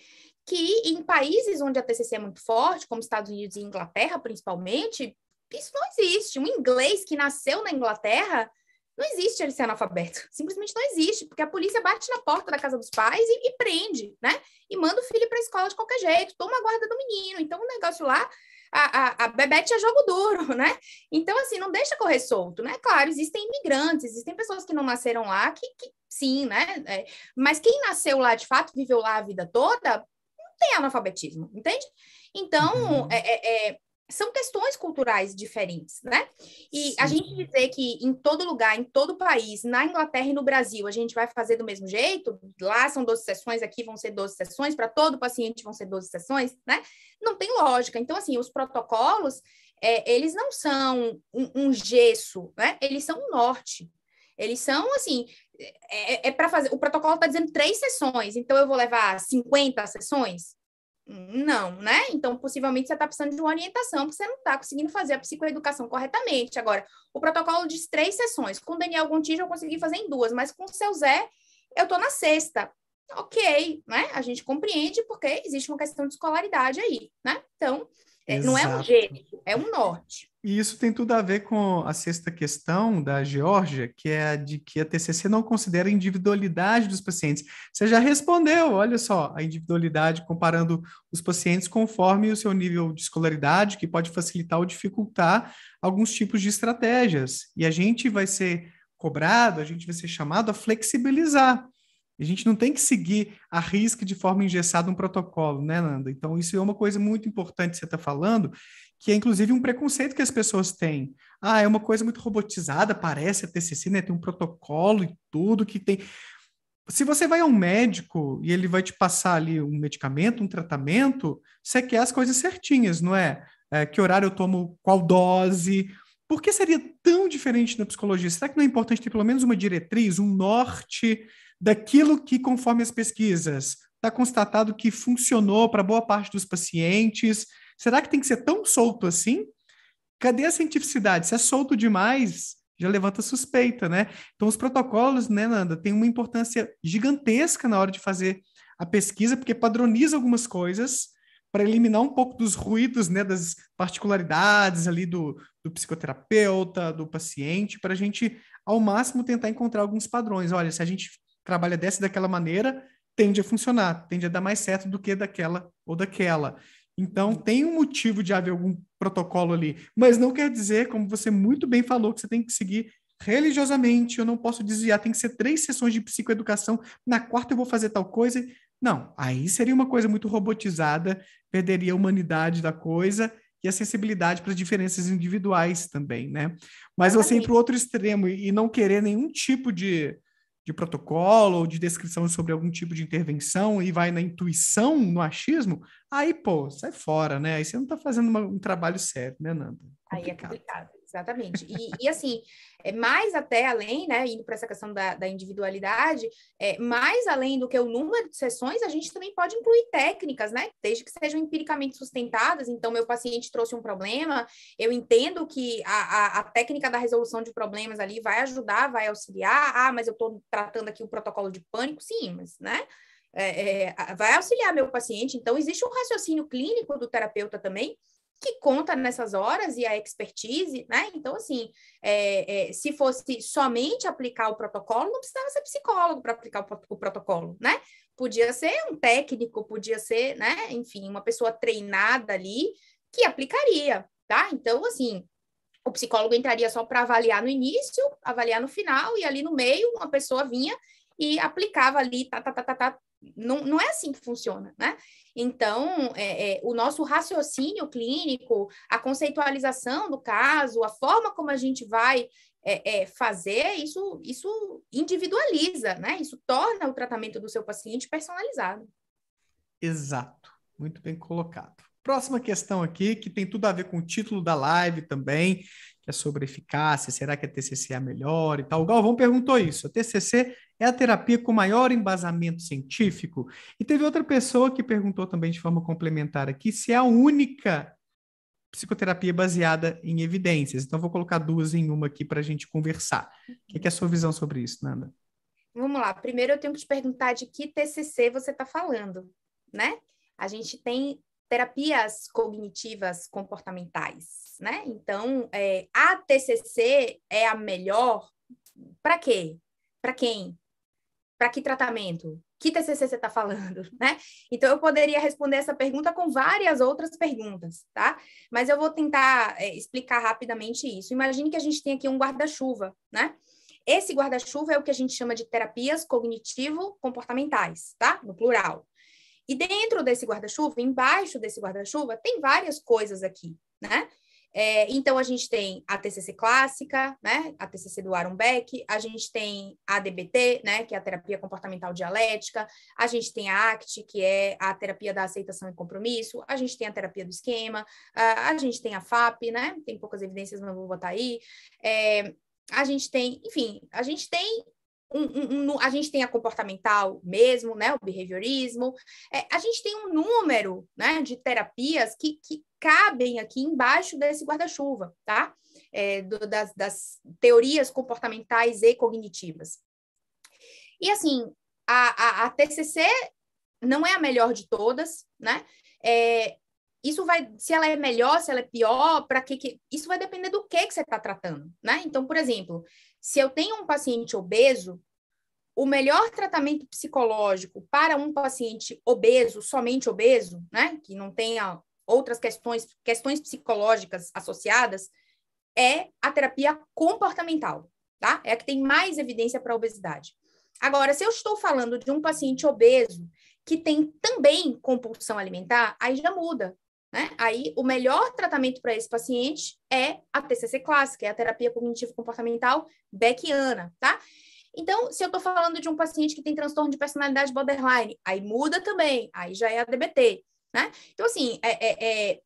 que em países onde a TCC é muito forte, como Estados Unidos e Inglaterra, principalmente, isso não existe. Um inglês que nasceu na Inglaterra, não existe ele ser analfabeto. Simplesmente não existe, porque a polícia bate na porta da casa dos pais e, e prende, né? E manda o filho para a escola de qualquer jeito, toma a guarda do menino. Então, o negócio lá a, a, a Bebete é jogo duro, né? Então, assim, não deixa correr solto, né? Claro, existem imigrantes, existem pessoas que não nasceram lá, que, que sim, né? É, mas quem nasceu lá de fato, viveu lá a vida toda, tem analfabetismo, entende? Então, uhum. É, é, é, são questões culturais diferentes, né? E Sim. a gente dizer que em todo lugar, em todo país, na Inglaterra e no Brasil, a gente vai fazer do mesmo jeito, lá são 12 sessões, aqui vão ser 12 sessões, para todo paciente vão ser 12 sessões, né? Não tem lógica. Então, assim, os protocolos, é, eles não são um, um gesso, né? Eles são um norte. Eles são, assim, é, é para fazer. O protocolo está dizendo três sessões, então eu vou levar 50 sessões? Não, né? Então, possivelmente você está precisando de uma orientação, porque você não está conseguindo fazer a psicoeducação corretamente. Agora, o protocolo diz três sessões. Com o Daniel Gontijo, eu consegui fazer em duas, mas com o seu Zé, eu estou na sexta. Ok, né? A gente compreende porque existe uma questão de escolaridade aí, né? Então, Exato. É, não é um jeito, é um norte. E isso tem tudo a ver com a sexta questão da Geórgia, que é a de que a TCC não considera a individualidade dos pacientes. Você já respondeu, olha só, a individualidade comparando os pacientes conforme o seu nível de escolaridade, que pode facilitar ou dificultar alguns tipos de estratégias. E a gente vai ser cobrado, a gente vai ser chamado a flexibilizar a gente não tem que seguir a risca de forma engessada um protocolo, né, Nanda? Então, isso é uma coisa muito importante que você está falando, que é inclusive um preconceito que as pessoas têm. Ah, é uma coisa muito robotizada, parece a TCC, né? Tem um protocolo e tudo que tem. Se você vai a um médico e ele vai te passar ali um medicamento, um tratamento, você quer as coisas certinhas, não é? é que horário eu tomo qual dose, por que seria tão diferente na psicologia? Será que não é importante ter pelo menos uma diretriz, um norte daquilo que, conforme as pesquisas, está constatado que funcionou para boa parte dos pacientes? Será que tem que ser tão solto assim? Cadê a cientificidade? Se é solto demais, já levanta suspeita, né? Então, os protocolos, né, Nanda, tem uma importância gigantesca na hora de fazer a pesquisa, porque padroniza algumas coisas para eliminar um pouco dos ruídos, né, das particularidades ali do, do psicoterapeuta, do paciente, para a gente, ao máximo, tentar encontrar alguns padrões. Olha, se a gente trabalha dessa e daquela maneira, tende a funcionar, tende a dar mais certo do que daquela ou daquela. Então, tem um motivo de haver algum protocolo ali, mas não quer dizer, como você muito bem falou, que você tem que seguir religiosamente, eu não posso desviar, tem que ser três sessões de psicoeducação, na quarta eu vou fazer tal coisa. Não, aí seria uma coisa muito robotizada, perderia a humanidade da coisa e a sensibilidade para as diferenças individuais também, né? Mas você ir para o outro extremo e não querer nenhum tipo de, de protocolo ou de descrição sobre algum tipo de intervenção e vai na intuição, no achismo, aí, pô, sai fora, né? Aí você não está fazendo uma, um trabalho sério, né, Nanda? Complicado. Aí é complicado. Exatamente. E, e, assim, é mais até além, né, indo para essa questão da, da individualidade, é, mais além do que o número de sessões, a gente também pode incluir técnicas, né, desde que sejam empiricamente sustentadas. Então, meu paciente trouxe um problema, eu entendo que a, a, a técnica da resolução de problemas ali vai ajudar, vai auxiliar. Ah, mas eu estou tratando aqui o protocolo de pânico, sim, mas, né, é, é, vai auxiliar meu paciente. Então, existe um raciocínio clínico do terapeuta também que conta nessas horas e a expertise, né? Então, assim, é, é, se fosse somente aplicar o protocolo, não precisava ser psicólogo para aplicar o, o, protocolo, né? Podia ser um técnico, podia ser, né? Enfim, uma pessoa treinada ali que aplicaria, tá? Então, assim, o psicólogo entraria só para avaliar no início, avaliar no final, e ali no meio, uma pessoa vinha e aplicava ali, tá, tá, tá, tá, tá não, não é assim que funciona, né? Então, é, é, o nosso raciocínio clínico, a conceitualização do caso, a forma como a gente vai é, é, fazer, isso, isso individualiza, né? Isso torna o tratamento do seu paciente personalizado. Exato, muito bem colocado. Próxima questão aqui, que tem tudo a ver com o título da live também, que é sobre eficácia, será que a TCC é a melhor e tal. O Galvão perguntou isso. A TCC é a terapia com maior embasamento científico? E teve outra pessoa que perguntou também de forma complementar aqui se é a única psicoterapia baseada em evidências. Então, vou colocar duas em uma aqui para a gente conversar. O que é a sua visão sobre isso, Nanda? Vamos lá. Primeiro, eu tenho que te perguntar de que TCC você está falando, né? A gente tem terapias cognitivas comportamentais, né? Então, é, a TCC é a melhor para quê? Para quem? Para que tratamento? Que TCC você está falando, né? Então, eu poderia responder essa pergunta com várias outras perguntas, tá? Mas eu vou tentar é, explicar rapidamente isso. Imagine que a gente tem aqui um guarda-chuva, né? Esse guarda-chuva é o que a gente chama de terapias cognitivo-comportamentais, tá? No plural. E dentro desse guarda-chuva, embaixo desse guarda-chuva, tem várias coisas aqui, né? É, então, a gente tem a TCC clássica, né? A TCC do Aaron Beck, a gente tem a DBT, né? Que é a terapia comportamental dialética, a gente tem a ACT, que é a terapia da aceitação e compromisso, a gente tem a terapia do esquema, a, a gente tem a FAP, né? Tem poucas evidências, mas vou botar aí. É, a gente tem, enfim, a gente tem um, um, um, a gente tem a comportamental mesmo, né? O behaviorismo. É, a gente tem um número né, de terapias que, que cabem aqui embaixo desse guarda-chuva, tá? É, do, das, das teorias comportamentais e cognitivas. E assim, a, a, a, TCC não é a melhor de todas, né? É, isso vai, se ela é melhor, se ela é pior, para que, que, isso vai depender do que que você está tratando, né? Então, por exemplo, se eu tenho um paciente obeso, o melhor tratamento psicológico para um paciente obeso, somente obeso, né, que não tenha outras questões, questões psicológicas associadas, é a terapia comportamental, tá? É a que tem mais evidência para a obesidade. Agora, se eu estou falando de um paciente obeso que tem também compulsão alimentar, aí já muda. Né? Aí, o melhor tratamento para esse paciente é a TCC clássica, é a terapia cognitivo-comportamental beckiana, tá? Então, se eu estou falando de um paciente que tem transtorno de personalidade borderline, aí muda também, aí já é a DBT, né? Então, assim, é, é, é,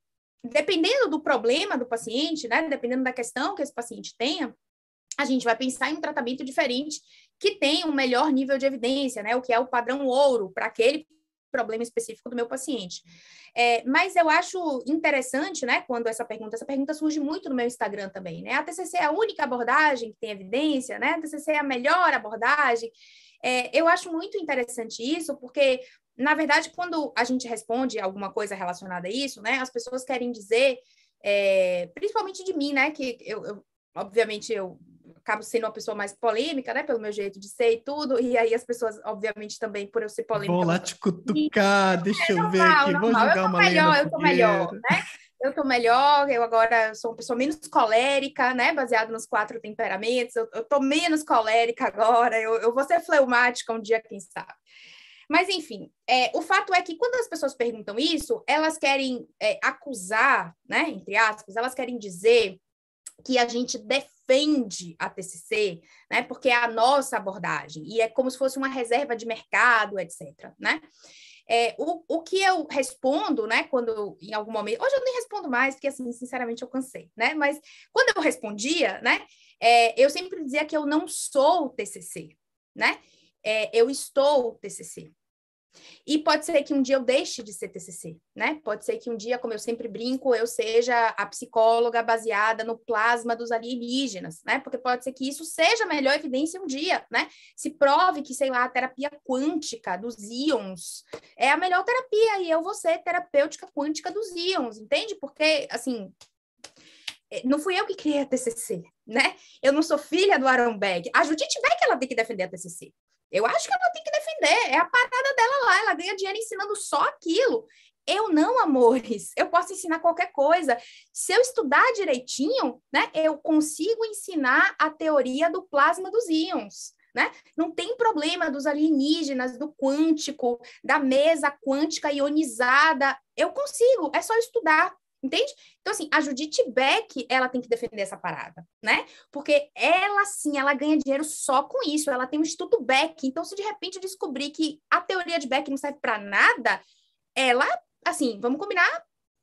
dependendo do problema do paciente, né? Dependendo da questão que esse paciente tenha, a gente vai pensar em um tratamento diferente que tem um melhor nível de evidência, né? O que é o padrão ouro para aquele problema específico do meu paciente. É, mas eu acho interessante, né, quando essa pergunta, essa pergunta surge muito no meu Instagram também, né? A TCC é a única abordagem que tem evidência, né? A TCC é a melhor abordagem. É, eu acho muito interessante isso, porque, na verdade, quando a gente responde alguma coisa relacionada a isso, né, as pessoas querem dizer, é, principalmente de mim, né, que eu, eu obviamente eu acabo sendo uma pessoa mais polêmica, né? Pelo meu jeito de ser e tudo. E aí as pessoas, obviamente, também, por eu ser polêmica... Vou lá te cutucar, é deixa é normal, eu ver aqui, vou jogar eu uma melhor, Eu tô melhor, né? Eu tô melhor, eu agora sou uma pessoa menos colérica, né? Baseado nos quatro temperamentos. Eu, eu tô menos colérica agora, eu, eu vou ser fleumática um dia, quem sabe. Mas, enfim, é, o fato é que quando as pessoas perguntam isso, elas querem é, acusar, né, entre aspas, elas querem dizer que a gente defende a TCC, né? Porque é a nossa abordagem e é como se fosse uma reserva de mercado, etc, né? É, o, o que eu respondo, né, quando em algum momento, hoje eu nem respondo mais, porque assim, sinceramente eu cansei, né, mas quando eu respondia, né, é, eu sempre dizia que eu não sou TCC, né, é, eu estou TCC, e pode ser que um dia eu deixe de ser TCC, né? Pode ser que um dia, como eu sempre brinco, eu seja a psicóloga baseada no plasma dos alienígenas, né? Porque pode ser que isso seja a melhor evidência um dia, né? Se prove que, sei lá, a terapia quântica dos íons é a melhor terapia e eu vou ser terapêutica quântica dos íons, entende? Porque, assim, é, não fui eu que criei a TCC, né? Eu não sou filha do Aaron Beck. A Judith Beck, ela tem que defender a TCC. Eu acho que ela tem que defender. É a parada dela lá. Ela ganha dinheiro ensinando só aquilo. Eu não, amores. Eu posso ensinar qualquer coisa. Se eu estudar direitinho, né, eu consigo ensinar a teoria do plasma dos íons. Né? Não tem problema dos alienígenas, do quântico, da mesa quântica ionizada. Eu consigo, é só estudar. Entende? Então, assim, a Judith Beck, ela tem que defender essa parada, né? Porque ela, sim, ela ganha dinheiro só com isso. Ela tem um Instituto Beck. Então, se de repente eu descobrir que a teoria de Beck não serve para nada, ela, assim, vamos combinar,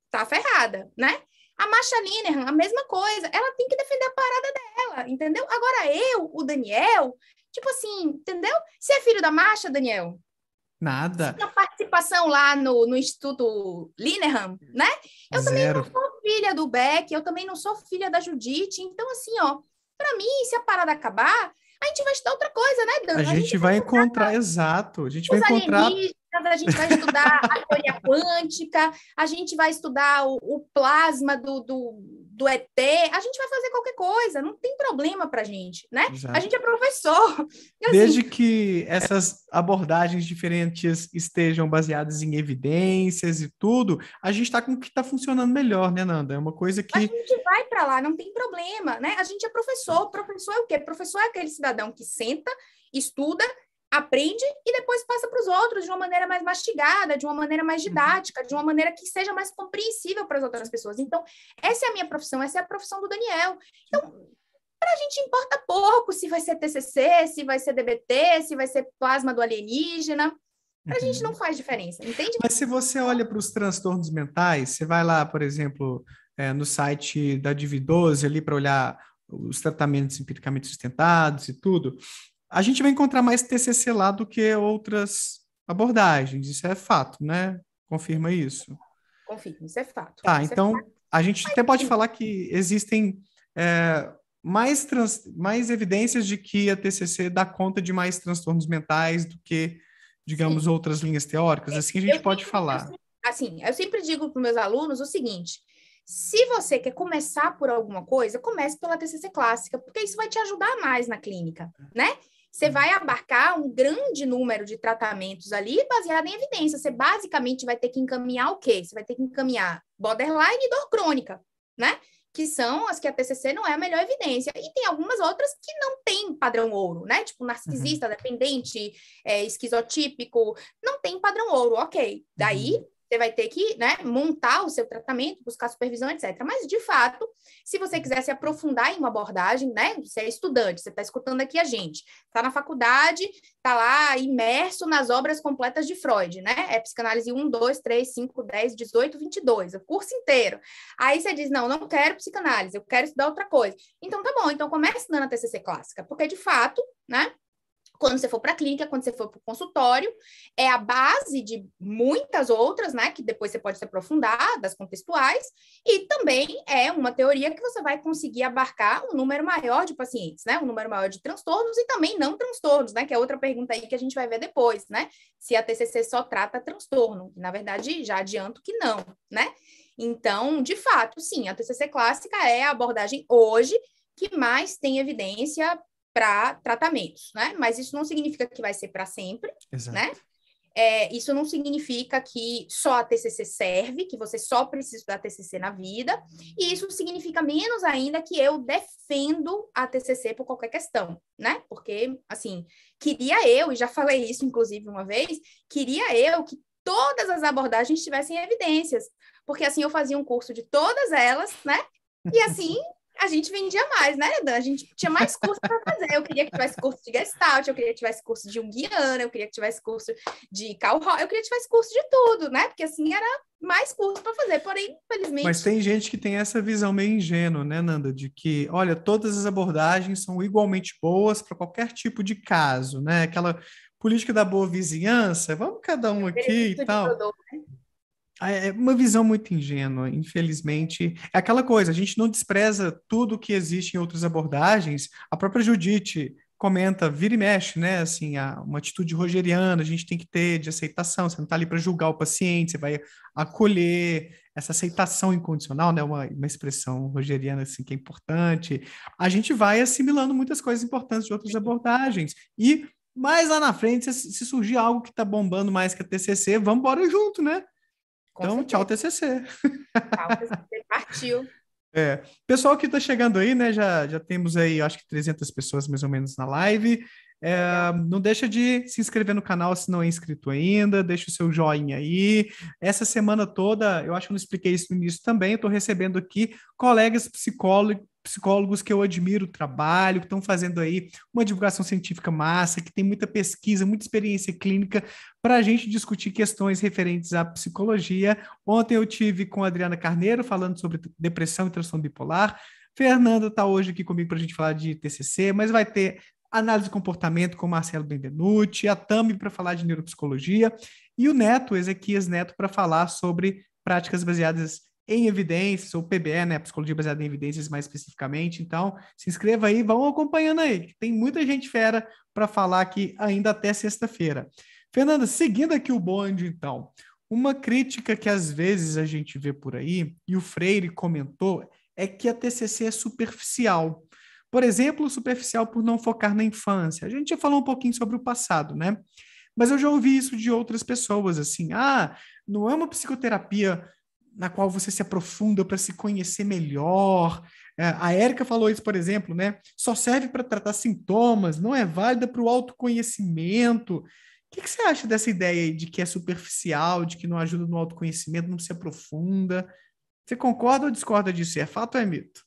tá ferrada, né? A Masha Linehan, a mesma coisa. Ela tem que defender a parada dela, entendeu? Agora eu, o Daniel, tipo assim, entendeu? Se é filho da Masha, Daniel, Nada. a participação lá no, no Instituto Linehan, né? Eu Zero. também não sou filha do Beck, eu também não sou filha da Judite. Então, assim, ó, para mim, se a parada acabar, a gente vai estudar outra coisa, né, Dan? A, gente, gente vai encontrar, encontrar, exato, a gente vai encontrar a gente vai estudar a teoria quântica, a gente vai estudar o, o plasma do, do, do, ET, a gente vai fazer qualquer coisa, não tem problema para gente, né? Exato. A gente é professor. Assim, Desde que essas abordagens diferentes estejam baseadas em evidências e tudo, a gente está com o que está funcionando melhor, né, Nanda? É uma coisa que. A gente vai para lá, não tem problema, né? A gente é professor, o professor é o quê? O professor é aquele cidadão que senta, estuda aprende e depois passa para os outros de uma maneira mais mastigada, de uma maneira mais uhum. didática, de uma maneira que seja mais compreensível para as outras pessoas. Então, essa é a minha profissão, essa é a profissão do Daniel. Então, para a gente importa pouco se vai ser TCC, se vai ser DBT, se vai ser plasma do alienígena. Para a uhum. gente não faz diferença, entende? Mas se você olha para os transtornos mentais, você vai lá, por exemplo, é, no site da Div12 ali para olhar os tratamentos empiricamente sustentados e tudo, a gente vai encontrar mais TCC lá do que outras abordagens, isso é fato, né? Confirma isso. Confirma, isso é fato. Tá, isso é então é fato. a gente até pode falar que existem é, mais, trans, mais evidências de que a TCC dá conta de mais transtornos mentais do que, digamos, sim. outras linhas teóricas, é, assim a gente eu pode sempre, falar. Eu, assim, eu sempre digo para meus alunos o seguinte, se você quer começar por alguma coisa, comece pela TCC clássica, porque isso vai te ajudar mais na clínica, né? você vai abarcar um grande número de tratamentos ali baseado em evidência. Você basicamente vai ter que encaminhar o quê? Você vai ter que encaminhar borderline e dor crônica, né? Que são as que a TCC não é a melhor evidência. E tem algumas outras que não tem padrão ouro, né? Tipo uhum. narcisista, uhum. dependente, é, esquizotípico, não tem padrão ouro, ok. Daí uhum você vai ter que né, montar o seu tratamento, buscar supervisão, etc. Mas, de fato, se você quiser se aprofundar em uma abordagem, né? Você é estudante, você está escutando aqui a gente, está na faculdade, está lá imerso nas obras completas de Freud, né? É psicanálise 1, 2, 3, 5, 10, 18, 22, o curso inteiro. Aí você diz, não, não quero psicanálise, eu quero estudar outra coisa. Então, tá bom, então comece estudando a TCC clássica, porque, de fato, né? quando você for para a clínica, quando você for para o consultório, é a base de muitas outras, né? Que depois você pode se aprofundar, das contextuais, e também é uma teoria que você vai conseguir abarcar um número maior de pacientes, né? Um número maior de transtornos e também não transtornos, né? Que é outra pergunta aí que a gente vai ver depois, né? Se a TCC só trata transtorno, na verdade já adianto que não, né? Então, de fato, sim, a TCC clássica é a abordagem hoje que mais tem evidência para tratamentos, né? Mas isso não significa que vai ser para sempre, Exato. né? É, isso não significa que só a TCC serve, que você só precisa da TCC na vida, e isso significa menos ainda que eu defendo a TCC por qualquer questão, né? Porque, assim, queria eu, e já falei isso inclusive uma vez, queria eu que todas as abordagens tivessem evidências, porque assim eu fazia um curso de todas elas, né? E assim a gente vendia mais, né, Dan? A gente tinha mais curso para fazer. Eu queria que tivesse curso de Gestalt, eu queria que tivesse curso de Jungiana, eu queria que tivesse curso de Cal eu queria que tivesse curso de tudo, né? Porque assim era mais curso para fazer. Porém, infelizmente. Mas tem gente que tem essa visão meio ingênua, né, Nanda? De que, olha, todas as abordagens são igualmente boas para qualquer tipo de caso, né? Aquela política da boa vizinhança, vamos cada um aqui e tal. Produto, né? Ah, é, é uma visão muito ingênua, infelizmente. É aquela coisa, a gente não despreza tudo que existe em outras abordagens. A própria Judite comenta, vira e mexe, né? Assim, uma atitude rogeriana a gente tem que ter de aceitação. Você não está ali para julgar o paciente, você vai acolher essa aceitação incondicional, né? Uma, uma expressão rogeriana assim que é importante. A gente vai assimilando muitas coisas importantes de outras uhum. abordagens e mais lá na frente, se surgir algo que está bombando mais que a TCC, vamos embora junto, né? Com então, certeza. tchau TCC. Tchau TCC, partiu. É. Pessoal que está chegando aí, né? Já, já temos aí, acho que 300 pessoas mais ou menos na live. É, não deixa de se inscrever no canal se não é inscrito ainda, deixa o seu joinha aí. Essa semana toda, eu acho que não expliquei isso no início também, estou recebendo aqui colegas psicólogos psicólogos que eu admiro o trabalho, que estão fazendo aí uma divulgação científica massa, que tem muita pesquisa, muita experiência clínica para a gente discutir questões referentes à psicologia. Ontem eu tive com a Adriana Carneiro falando sobre depressão e transtorno bipolar. Fernanda está hoje aqui comigo para a gente falar de TCC, mas vai ter análise de comportamento com Marcelo Benvenuti, a Tami para falar de neuropsicologia e o Neto, Ezequias Neto, para falar sobre práticas baseadas em evidências, ou PBE, né? Psicologia baseada em evidências mais especificamente. Então, se inscreva aí, vão acompanhando aí, que tem muita gente fera para falar aqui ainda até sexta-feira. Fernanda, seguindo aqui o bonde, então, uma crítica que às vezes a gente vê por aí, e o Freire comentou, é que a TCC é superficial. Por exemplo, superficial por não focar na infância. A gente já falou um pouquinho sobre o passado, né? Mas eu já ouvi isso de outras pessoas, assim, ah, não é uma psicoterapia na qual você se aprofunda para se conhecer melhor. É, a Érica falou isso, por exemplo, né? Só serve para tratar sintomas, não é válida para o autoconhecimento. O que, que, você acha dessa ideia de que é superficial, de que não ajuda no autoconhecimento, não se aprofunda? Você concorda ou discorda disso? É fato ou é mito?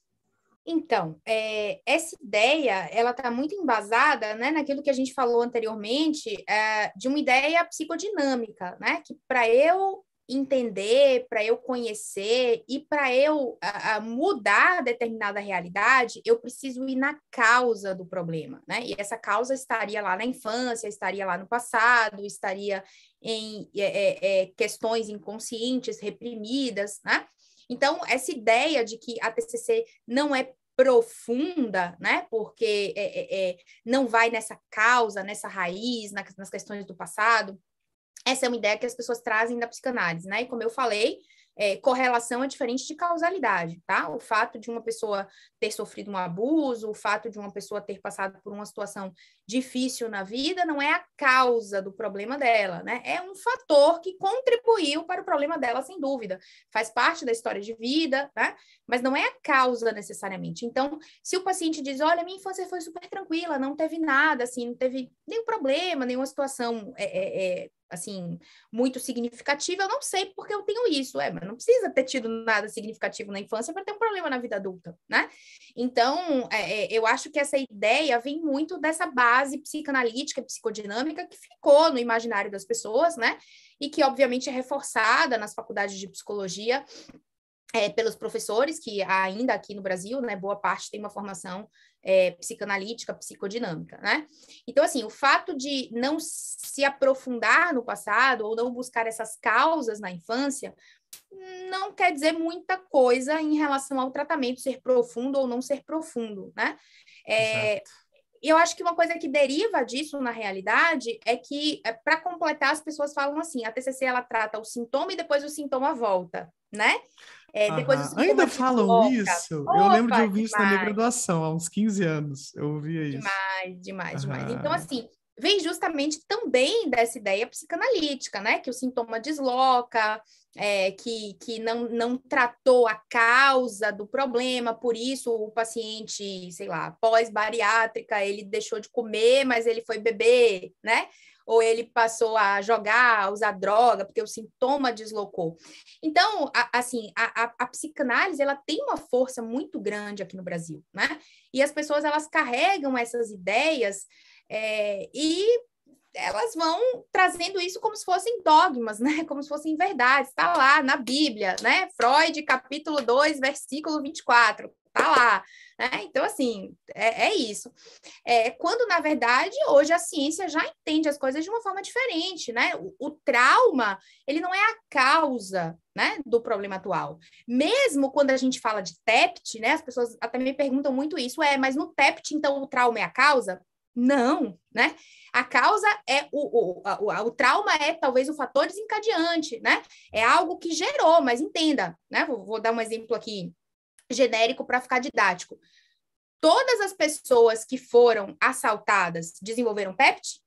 Então, é, essa ideia ela está muito embasada né, naquilo que a gente falou anteriormente é, de uma ideia psicodinâmica, né? Que para eu entender, para eu conhecer e para eu a, a mudar determinada realidade, eu preciso ir na causa do problema, né? E essa causa estaria lá na infância, estaria lá no passado, estaria em é, é, é questões inconscientes reprimidas, né? Então, essa ideia de que a TCC não é profunda, né? Porque é, é, é, não vai nessa causa, nessa raiz, nas questões do passado, essa é uma ideia que as pessoas trazem da psicanálise, né? E como eu falei, é, correlação é diferente de causalidade, tá? O fato de uma pessoa ter sofrido um abuso, o fato de uma pessoa ter passado por uma situação difícil na vida, não é a causa do problema dela, né? É um fator que contribuiu para o problema dela, sem dúvida. Faz parte da história de vida, né? Mas não é a causa necessariamente. Então, se o paciente diz, olha, minha infância foi super tranquila, não teve nada, assim, não teve nenhum problema, nenhuma situação é, é, é assim, muito significativa, eu não sei porque eu tenho isso, é, mas não precisa ter tido nada significativo na infância para ter um problema na vida adulta, né? Então, é, é, eu acho que essa ideia vem muito dessa base psicanalítica, psicodinâmica que ficou no imaginário das pessoas, né? E que, obviamente, é reforçada nas faculdades de psicologia é, pelos professores, que ainda aqui no Brasil, né, boa parte tem uma formação é, psicanalítica, psicodinâmica, né? Então, assim, o fato de não se aprofundar no passado ou não buscar essas causas na infância não quer dizer muita coisa em relação ao tratamento, ser profundo ou não ser profundo, né? É, eu acho que uma coisa que deriva disso na realidade é que, é, para completar, as pessoas falam assim: a TCC ela trata o sintoma e depois o sintoma volta, né? É, depois Ainda falam boca. isso? Opa, eu lembro de ouvir demais. isso na minha graduação, há uns 15 anos. Eu ouvia isso. Demais, demais, demais. Então, assim, vem justamente também dessa ideia psicanalítica, né? Que o sintoma desloca, é, que, que não, não tratou a causa do problema, por isso o paciente, sei lá, pós-bariátrica, ele deixou de comer, mas ele foi beber, né? ou ele passou a jogar, a usar droga, porque o sintoma deslocou. Então, a, assim, a, a, a, psicanálise ela tem uma força muito grande aqui no Brasil, né? E as pessoas elas carregam essas ideias é, e elas vão trazendo isso como se fossem dogmas, né? Como se fossem verdades. Está lá na Bíblia, né? Freud, capítulo 2, versículo 24 tá lá. Né? Então, assim, é, é isso. É, quando, na verdade, hoje a ciência já entende as coisas de uma forma diferente, né? O, o, trauma, ele não é a causa, né, do problema atual. Mesmo quando a gente fala de TEPT, né, as pessoas até me perguntam muito isso, é, mas no TEPT, então, o trauma é a causa? Não, né? A causa é o, o, o, o trauma é talvez o fator desencadeante, né? É algo que gerou, mas entenda, né? Vou, vou dar um exemplo aqui genérico para ficar didático. Todas as pessoas que foram assaltadas desenvolveram TEPT?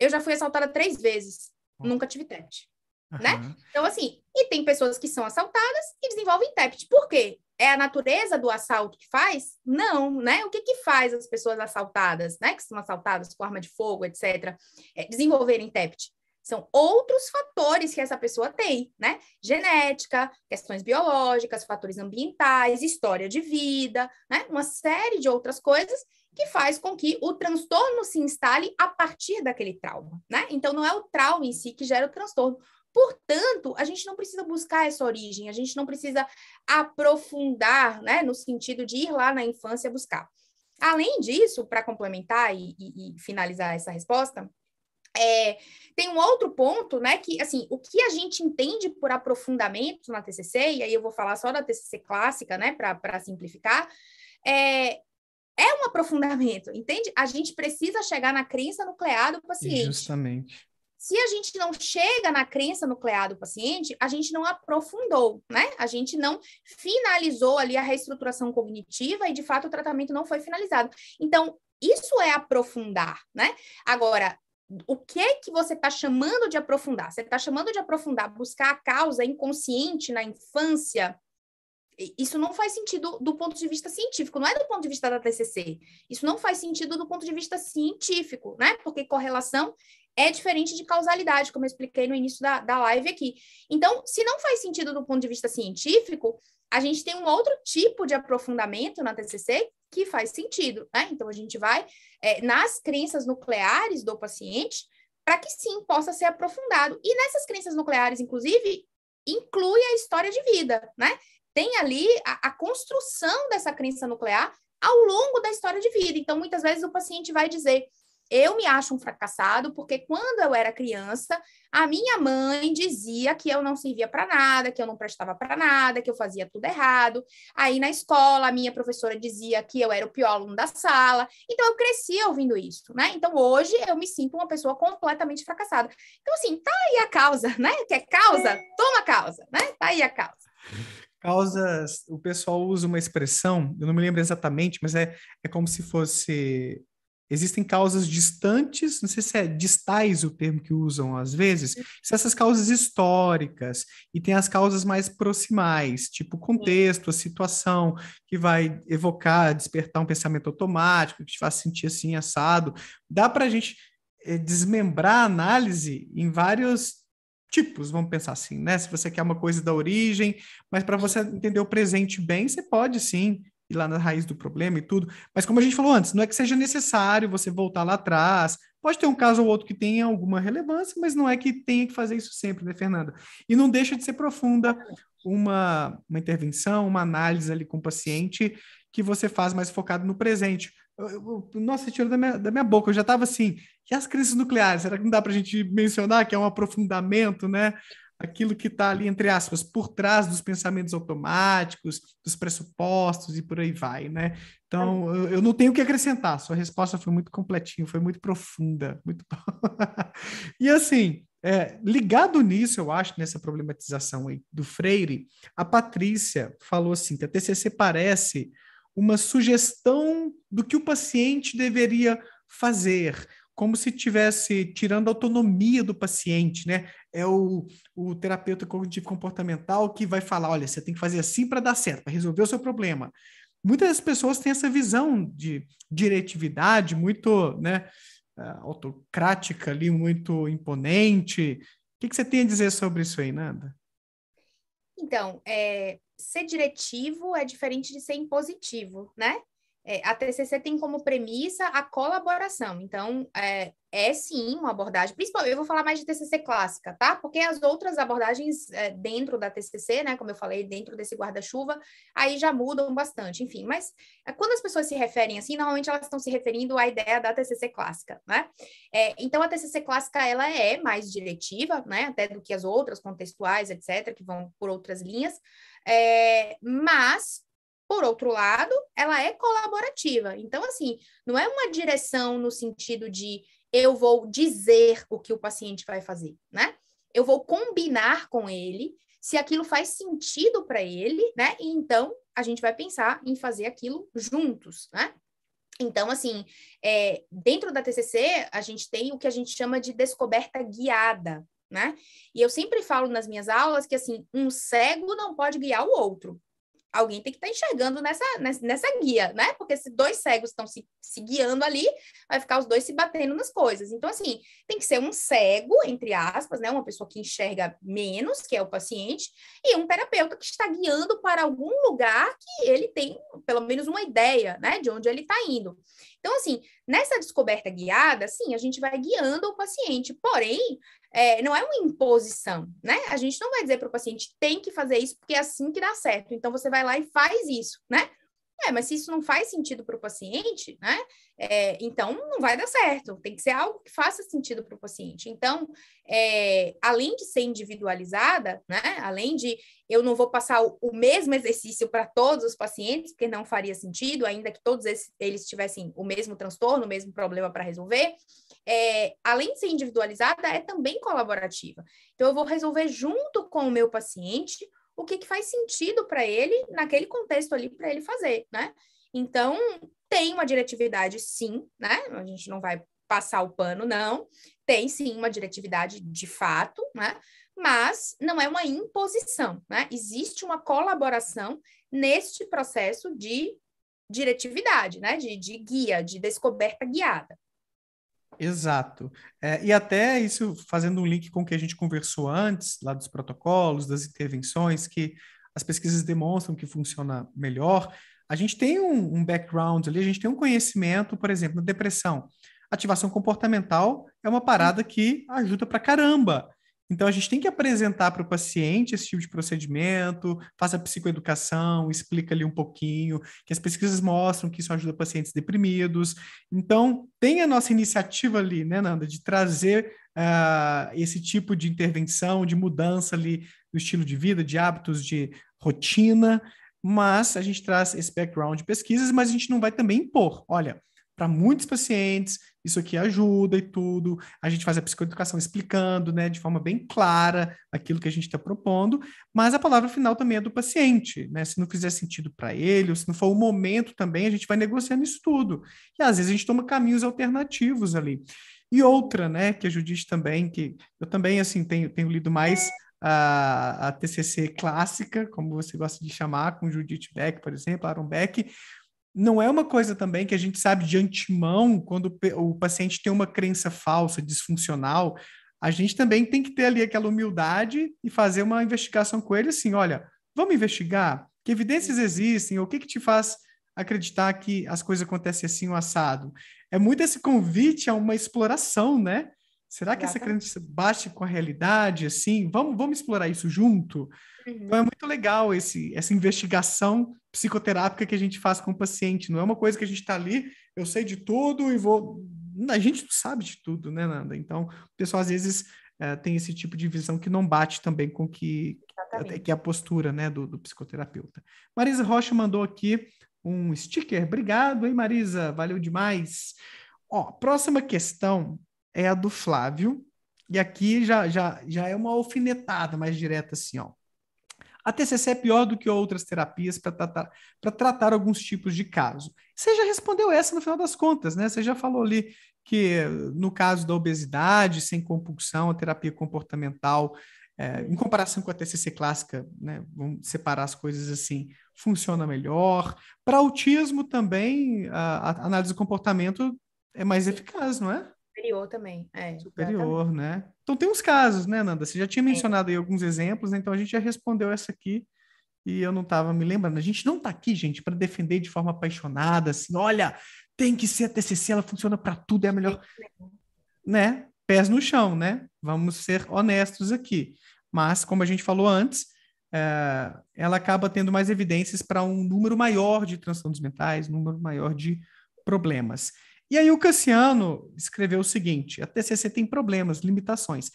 Eu já fui assaltada três vezes, hum. nunca tive TEPT. Uhum. Né? Então, assim, e tem pessoas que são assaltadas e desenvolvem TEPT. Por quê? É a natureza do assalto que faz? Não, né? O que que faz as pessoas assaltadas, né? Que são assaltadas com arma de fogo, etc., é, desenvolverem TEPT? São outros fatores que essa pessoa tem, né? Genética, questões biológicas, fatores ambientais, história de vida, né? Uma série de outras coisas que faz com que o transtorno se instale a partir daquele trauma, né? Então não é o trauma em si que gera o transtorno. Portanto, a gente não precisa buscar essa origem, a gente não precisa aprofundar, né, no sentido de ir lá na infância buscar. Além disso, para complementar e, e, e finalizar essa resposta, é, tem um outro ponto, né, que assim, o que a gente entende por aprofundamento na TCC, e aí eu vou falar só da TCC clássica, né, para simplificar, é, é um aprofundamento, entende? A gente precisa chegar na crença nuclear do paciente. Justamente. Se a gente não chega na crença nuclear do paciente, a gente não aprofundou, né? A gente não finalizou ali a reestruturação cognitiva e, de fato, o tratamento não foi finalizado. Então, isso é aprofundar, né? Agora, o que é que você está chamando de aprofundar? Você está chamando de aprofundar, buscar a causa inconsciente na infância? Isso não faz sentido do ponto de vista científico, não é do ponto de vista da TCC. Isso não faz sentido do ponto de vista científico, né? Porque correlação é diferente de causalidade, como eu expliquei no início da, da live aqui. Então, se não faz sentido do ponto de vista científico, a gente tem um outro tipo de aprofundamento na TCC, que faz sentido, né? Então a gente vai é, nas crenças nucleares do paciente para que sim possa ser aprofundado. E nessas crenças nucleares, inclusive, inclui a história de vida, né? Tem ali a, a construção dessa crença nuclear ao longo da história de vida. Então, muitas vezes o paciente vai dizer: eu me acho um fracassado porque quando eu era criança, a minha mãe dizia que eu não servia para nada, que eu não prestava para nada, que eu fazia tudo errado. Aí na escola, a minha professora dizia que eu era o pior aluno da sala. Então eu cresci ouvindo isso, né? Então hoje eu me sinto uma pessoa completamente fracassada. Então assim, tá aí a causa, né? é causa? É. Toma causa, né? Tá aí a causa. Causas, o pessoal usa uma expressão, eu não me lembro exatamente, mas é, é como se fosse existem causas distantes, não sei se é distais o termo que usam às vezes, uhum. se essas causas históricas, e tem as causas mais proximais, tipo o contexto, a situação, que vai evocar, despertar um pensamento automático, que te faz sentir assim, assado. Dá para a gente é, desmembrar a análise em vários tipos, vamos pensar assim, né? Se você quer uma coisa da origem, mas para você entender o presente bem, você pode sim ir lá na raiz do problema e tudo. Mas como a gente falou antes, não é que seja necessário você voltar lá atrás. Pode ter um caso ou outro que tenha alguma relevância, mas não é que tenha que fazer isso sempre, né, Fernanda? E não deixa de ser profunda uma, uma intervenção, uma análise ali com o paciente que você faz mais focado no presente. Eu, eu, nossa, tirou da minha, da minha boca, eu já estava assim, e as crises nucleares? Será que não dá para a gente mencionar que é um aprofundamento, né? aquilo que está ali, entre aspas, por trás dos pensamentos automáticos, dos pressupostos e por aí vai, né? Então, uhum. eu, eu não tenho o que acrescentar, sua resposta foi muito completinha, foi muito profunda, muito e assim, é, ligado nisso, eu acho, nessa problematização aí do Freire, a Patrícia falou assim, que a TCC parece uma sugestão do que o paciente deveria fazer, como se tivesse tirando a autonomia do paciente, né? É o, o terapeuta cognitivo comportamental que vai falar, olha, você tem que fazer assim para dar certo, para resolver o seu problema. Muitas pessoas têm essa visão de diretividade muito, né, ah, autocrática ali, muito imponente. O que, que você tem a dizer sobre isso aí, Nanda? Então, é, ser diretivo é diferente de ser impositivo, né? É, a TCC tem como premissa a colaboração. Então, é, é, sim uma abordagem, principalmente, eu vou falar mais de TCC clássica, tá? Porque as outras abordagens é, dentro da TCC, né, como eu falei, dentro desse guarda-chuva, aí já mudam bastante, enfim. Mas é, quando as pessoas se referem assim, normalmente elas estão se referindo à ideia da TCC clássica, né? É, então, a TCC clássica, ela é mais diretiva, né, até do que as outras, contextuais, etc., que vão por outras linhas, é, mas por outro lado, ela é colaborativa. Então, assim, não é uma direção no sentido de eu vou dizer o que o paciente vai fazer, né? Eu vou combinar com ele se aquilo faz sentido para ele, né? E então a gente vai pensar em fazer aquilo juntos, né? Então, assim, é, dentro da TCC, a gente tem o que a gente chama de descoberta guiada, né? E eu sempre falo nas minhas aulas que, assim, um cego não pode guiar o outro, alguém tem que estar tá enxergando nessa, nessa guia, né? Porque se dois cegos estão se, se guiando ali, vai ficar os dois se batendo nas coisas. Então, assim, tem que ser um cego, entre aspas, né? Uma pessoa que enxerga menos, que é o paciente, e um terapeuta que está guiando para algum lugar que ele tem pelo menos uma ideia, né? De onde ele está indo. Então, assim, nessa descoberta guiada, sim, a gente vai guiando o paciente. Porém, é, não é uma imposição, né? A gente não vai dizer para o paciente tem que fazer isso porque é assim que dá certo. Então você vai lá e faz isso, né? É, mas se isso não faz sentido para o paciente, né? É, então não vai dar certo. Tem que ser algo que faça sentido para o paciente. Então, é, além de ser individualizada, né? Além de eu não vou passar o, o mesmo exercício para todos os pacientes, porque não faria sentido, ainda que todos eles tivessem o mesmo transtorno, o mesmo problema para resolver é, além de ser individualizada, é também colaborativa. Então, eu vou resolver junto com o meu paciente o que, que faz sentido para ele, naquele contexto ali, para ele fazer, né? Então, tem uma diretividade, sim, né? A gente não vai passar o pano, não. Tem sim uma diretividade de fato, né? Mas não é uma imposição, né? Existe uma colaboração neste processo de diretividade, né? De, de guia, de descoberta guiada. Exato. É, e até isso fazendo um link com o que a gente conversou antes, lá dos protocolos, das intervenções, que as pesquisas demonstram que funciona melhor. A gente tem um, um background ali, a gente tem um conhecimento, por exemplo, na depressão. Ativação comportamental é uma parada uhum. que ajuda pra caramba. Então, a gente tem que apresentar para o paciente esse tipo de procedimento, faz a psicoeducação, explica ali um pouquinho, que as pesquisas mostram que isso ajuda pacientes deprimidos. Então, tem a nossa iniciativa ali, né, Nanda, de trazer uh, esse tipo de intervenção, de mudança ali do estilo de vida, de hábitos, de rotina, mas a gente traz esse background de pesquisas, mas a gente não vai também impor. Olha, para muitos pacientes, isso aqui ajuda e tudo. A gente faz a psicoeducação explicando, né, de forma bem clara aquilo que a gente está propondo, mas a palavra final também é do paciente, né? Se não fizer sentido para ele, ou se não for o momento também, a gente vai negociando isso tudo. E às vezes a gente toma caminhos alternativos ali. E outra, né, que a Judith também, que eu também, assim, tenho, tenho lido mais a, a TCC clássica, como você gosta de chamar, com Judith Beck, por exemplo, Aaron Beck, não é uma coisa também que a gente sabe de antemão quando o paciente tem uma crença falsa, disfuncional. A gente também tem que ter ali aquela humildade e fazer uma investigação com ele assim, olha, vamos investigar que evidências existem, o que que te faz acreditar que as coisas acontecem assim o assado. É muito esse convite a uma exploração, né? Será que Exatamente. essa crença bate com a realidade assim? Vamos vamos explorar isso junto. Então é muito legal esse, essa investigação psicoterápica que a gente faz com o paciente. Não é uma coisa que a gente está ali, eu sei de tudo e vou. A gente não sabe de tudo, né, Nanda? Então, o pessoal às vezes é, tem esse tipo de visão que não bate também com que, que é a postura né, do, do psicoterapeuta. Marisa Rocha mandou aqui um sticker. Obrigado, hein, Marisa? Valeu demais. Ó, próxima questão é a do Flávio. E aqui já, já, já é uma alfinetada mais direta, assim, ó. A TCC é pior do que outras terapias para tratar, tratar alguns tipos de caso. Você já respondeu essa no final das contas, né? Você já falou ali que no caso da obesidade, sem compulsão, a terapia comportamental, é, em comparação com a TCC clássica, né, vamos separar as coisas assim, funciona melhor. Para autismo também, a, a análise do comportamento é mais eficaz, não é? superior também. É, superior, exatamente. né? Então tem uns casos, né, Nanda? Você já tinha é. mencionado aí alguns exemplos, né? então a gente já respondeu essa aqui e eu não estava me lembrando. A gente não está aqui, gente, para defender de forma apaixonada, assim, olha, tem que ser a TCC, ela funciona para tudo, é a melhor. Né? Pés no chão, né? Vamos ser honestos aqui. Mas, como a gente falou antes, é, ela acaba tendo mais evidências para um número maior de transtornos mentais, número maior de problemas. E aí o Cassiano escreveu o seguinte: a TCC tem problemas, limitações.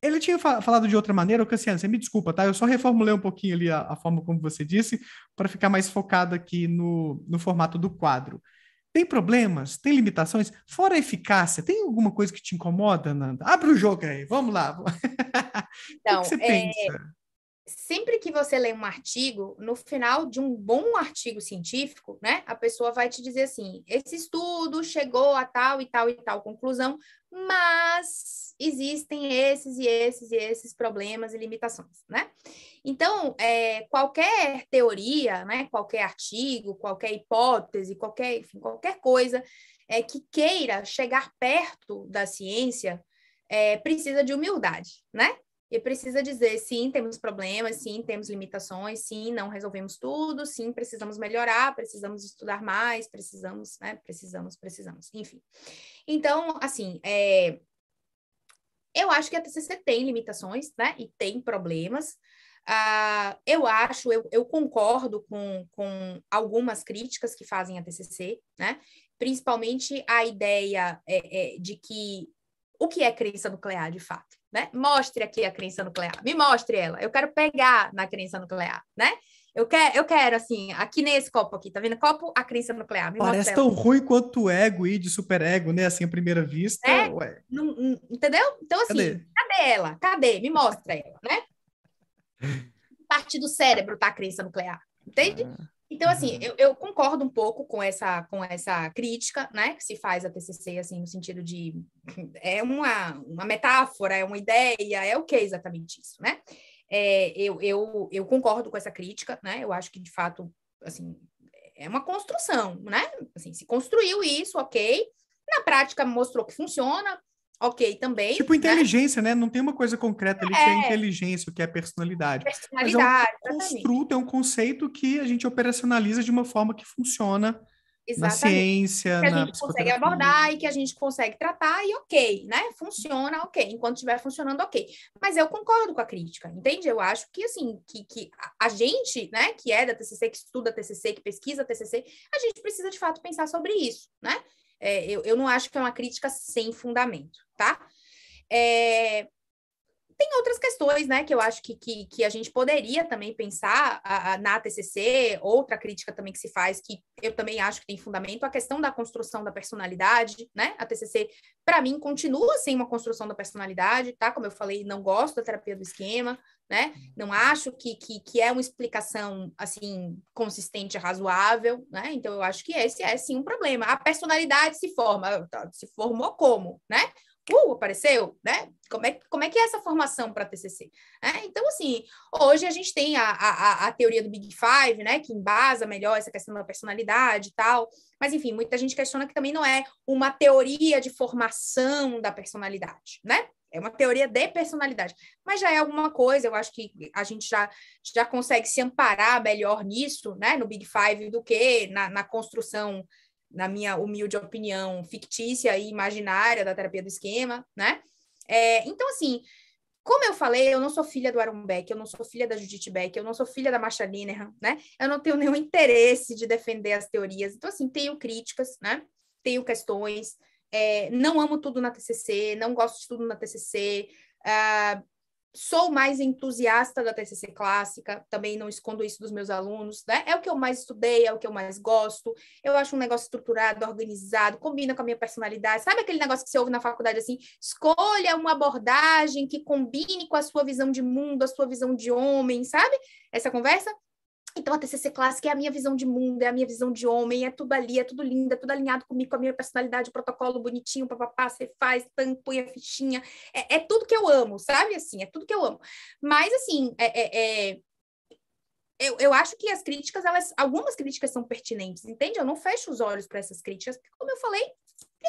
Ele tinha falado de outra maneira, o Cassiano, você me desculpa, tá? Eu só reformulei um pouquinho ali a, a forma como você disse, para ficar mais focado aqui no, no formato do quadro. Tem problemas? Tem limitações? Fora a eficácia, tem alguma coisa que te incomoda, Nanda? Abre o jogo aí, vamos lá. Então, o que você é, pensa? sempre que você lê um artigo, no final de um bom artigo científico, né, a pessoa vai te dizer assim: esse estudo chegou a tal e tal e tal conclusão, mas existem esses e esses e esses problemas e limitações, né? Então, é, qualquer teoria, né, qualquer artigo, qualquer hipótese, qualquer, enfim, qualquer coisa é, que queira chegar perto da ciência, é, precisa de humildade, né? e precisa dizer, sim, temos problemas, sim, temos limitações, sim, não resolvemos tudo, sim, precisamos melhorar, precisamos estudar mais, precisamos, né, precisamos, precisamos, enfim. Então, assim, é, eu acho que a TCC tem limitações, né, e tem problemas, Uh, eu acho, eu, eu concordo com, com, algumas críticas que fazem a TCC, né? principalmente a ideia é, é, de que o que é crença nuclear de fato né? Mostre aqui a crença nuclear, me mostre ela. Eu quero pegar na crença nuclear, né? Eu quero, eu quero, assim, aqui nesse copo aqui, tá vendo? Copo, a crença nuclear. Me Parece tão ruim quanto o ego e de superego, né? Assim, à primeira vista. É? Não, não, entendeu? Então, assim, cadê? cadê? ela? Cadê? Me mostra ela, né? Parte do cérebro tá a crença nuclear, entende? Ah. Então, assim, uhum. eu, eu, concordo um pouco com essa, com essa crítica, né, que se faz a TCC, assim, no sentido de é uma, uma metáfora, é uma ideia, é o que exatamente isso, né? É, eu, eu, eu concordo com essa crítica, né? Eu acho que, de fato, assim, é uma construção, né? Assim, se construiu isso, ok. Na prática, mostrou que funciona, ok também. Tipo né? inteligência, né? né? Não tem uma coisa concreta ali é. que é inteligência, o que é personalidade. Personalidade. Mas é um construto, é um conceito que a gente operacionaliza de uma forma que funciona Exatamente. na ciência, que a gente consegue abordar e que a gente consegue tratar e ok, né? Funciona, ok. Enquanto estiver funcionando, ok. Mas eu concordo com a crítica, entende? Eu acho que assim que, que a gente, né, que é da TCC, que estuda TCC, que pesquisa TCC, a gente precisa de fato pensar sobre isso, né? é, eu, eu não acho que é uma crítica sem fundamento, tá? É, tem outras questões, né, que eu acho que, que, que a gente poderia também pensar a, a, na TCC, outra crítica também que se faz, que eu também acho que tem fundamento, a questão da construção da personalidade, né, a TCC, para mim, continua sem uma construção da personalidade, tá, como eu falei, não gosto da terapia do esquema, né, não acho que, que, que é uma explicação, assim, consistente, razoável, né, então eu acho que esse é, sim, um problema, a personalidade se forma, se formou como, né, uh, apareceu, né? Como é, como é que é essa formação para TCC? É, né? então, assim, hoje a gente tem a, a, a teoria do Big Five, né? Que embasa melhor essa questão da personalidade e tal. Mas, enfim, muita gente questiona que também não é uma teoria de formação da personalidade, né? É uma teoria de personalidade, mas já é alguma coisa. Eu acho que a gente já, já consegue se amparar melhor nisso, né? No Big Five do que na, na construção na minha humilde opinião, fictícia e imaginária da terapia do esquema, né? É, então, assim, como eu falei, eu não sou filha do Aaron Beck, eu não sou filha da Judith Beck, eu não sou filha da Marsha Linehan, né? Eu não tenho nenhum interesse de defender as teorias. Então, assim, tenho críticas, né? Tenho questões. É, não amo tudo na TCC, não gosto de tudo na TCC. Uh, Sou mais entusiasta da TCC clássica, também não escondo isso dos meus alunos, né? É o que eu mais estudei, é o que eu mais gosto. Eu acho um negócio estruturado, organizado, combina com a minha personalidade. Sabe aquele negócio que você ouve na faculdade assim? Escolha uma abordagem que combine com a sua visão de mundo, a sua visão de homem, sabe? Essa conversa então, a TCC clássica é a minha visão de mundo, é a minha visão de homem, é tudo ali, é tudo lindo, é tudo alinhado comigo, com a minha personalidade, o protocolo bonitinho, papapá, você faz, põe a fichinha. É, é, tudo que eu amo, sabe? Assim, é tudo que eu amo. Mas, assim, é, é, é, eu, eu acho que as críticas, elas, algumas críticas são pertinentes, entende? Eu não fecho os olhos para essas críticas, porque, como eu falei,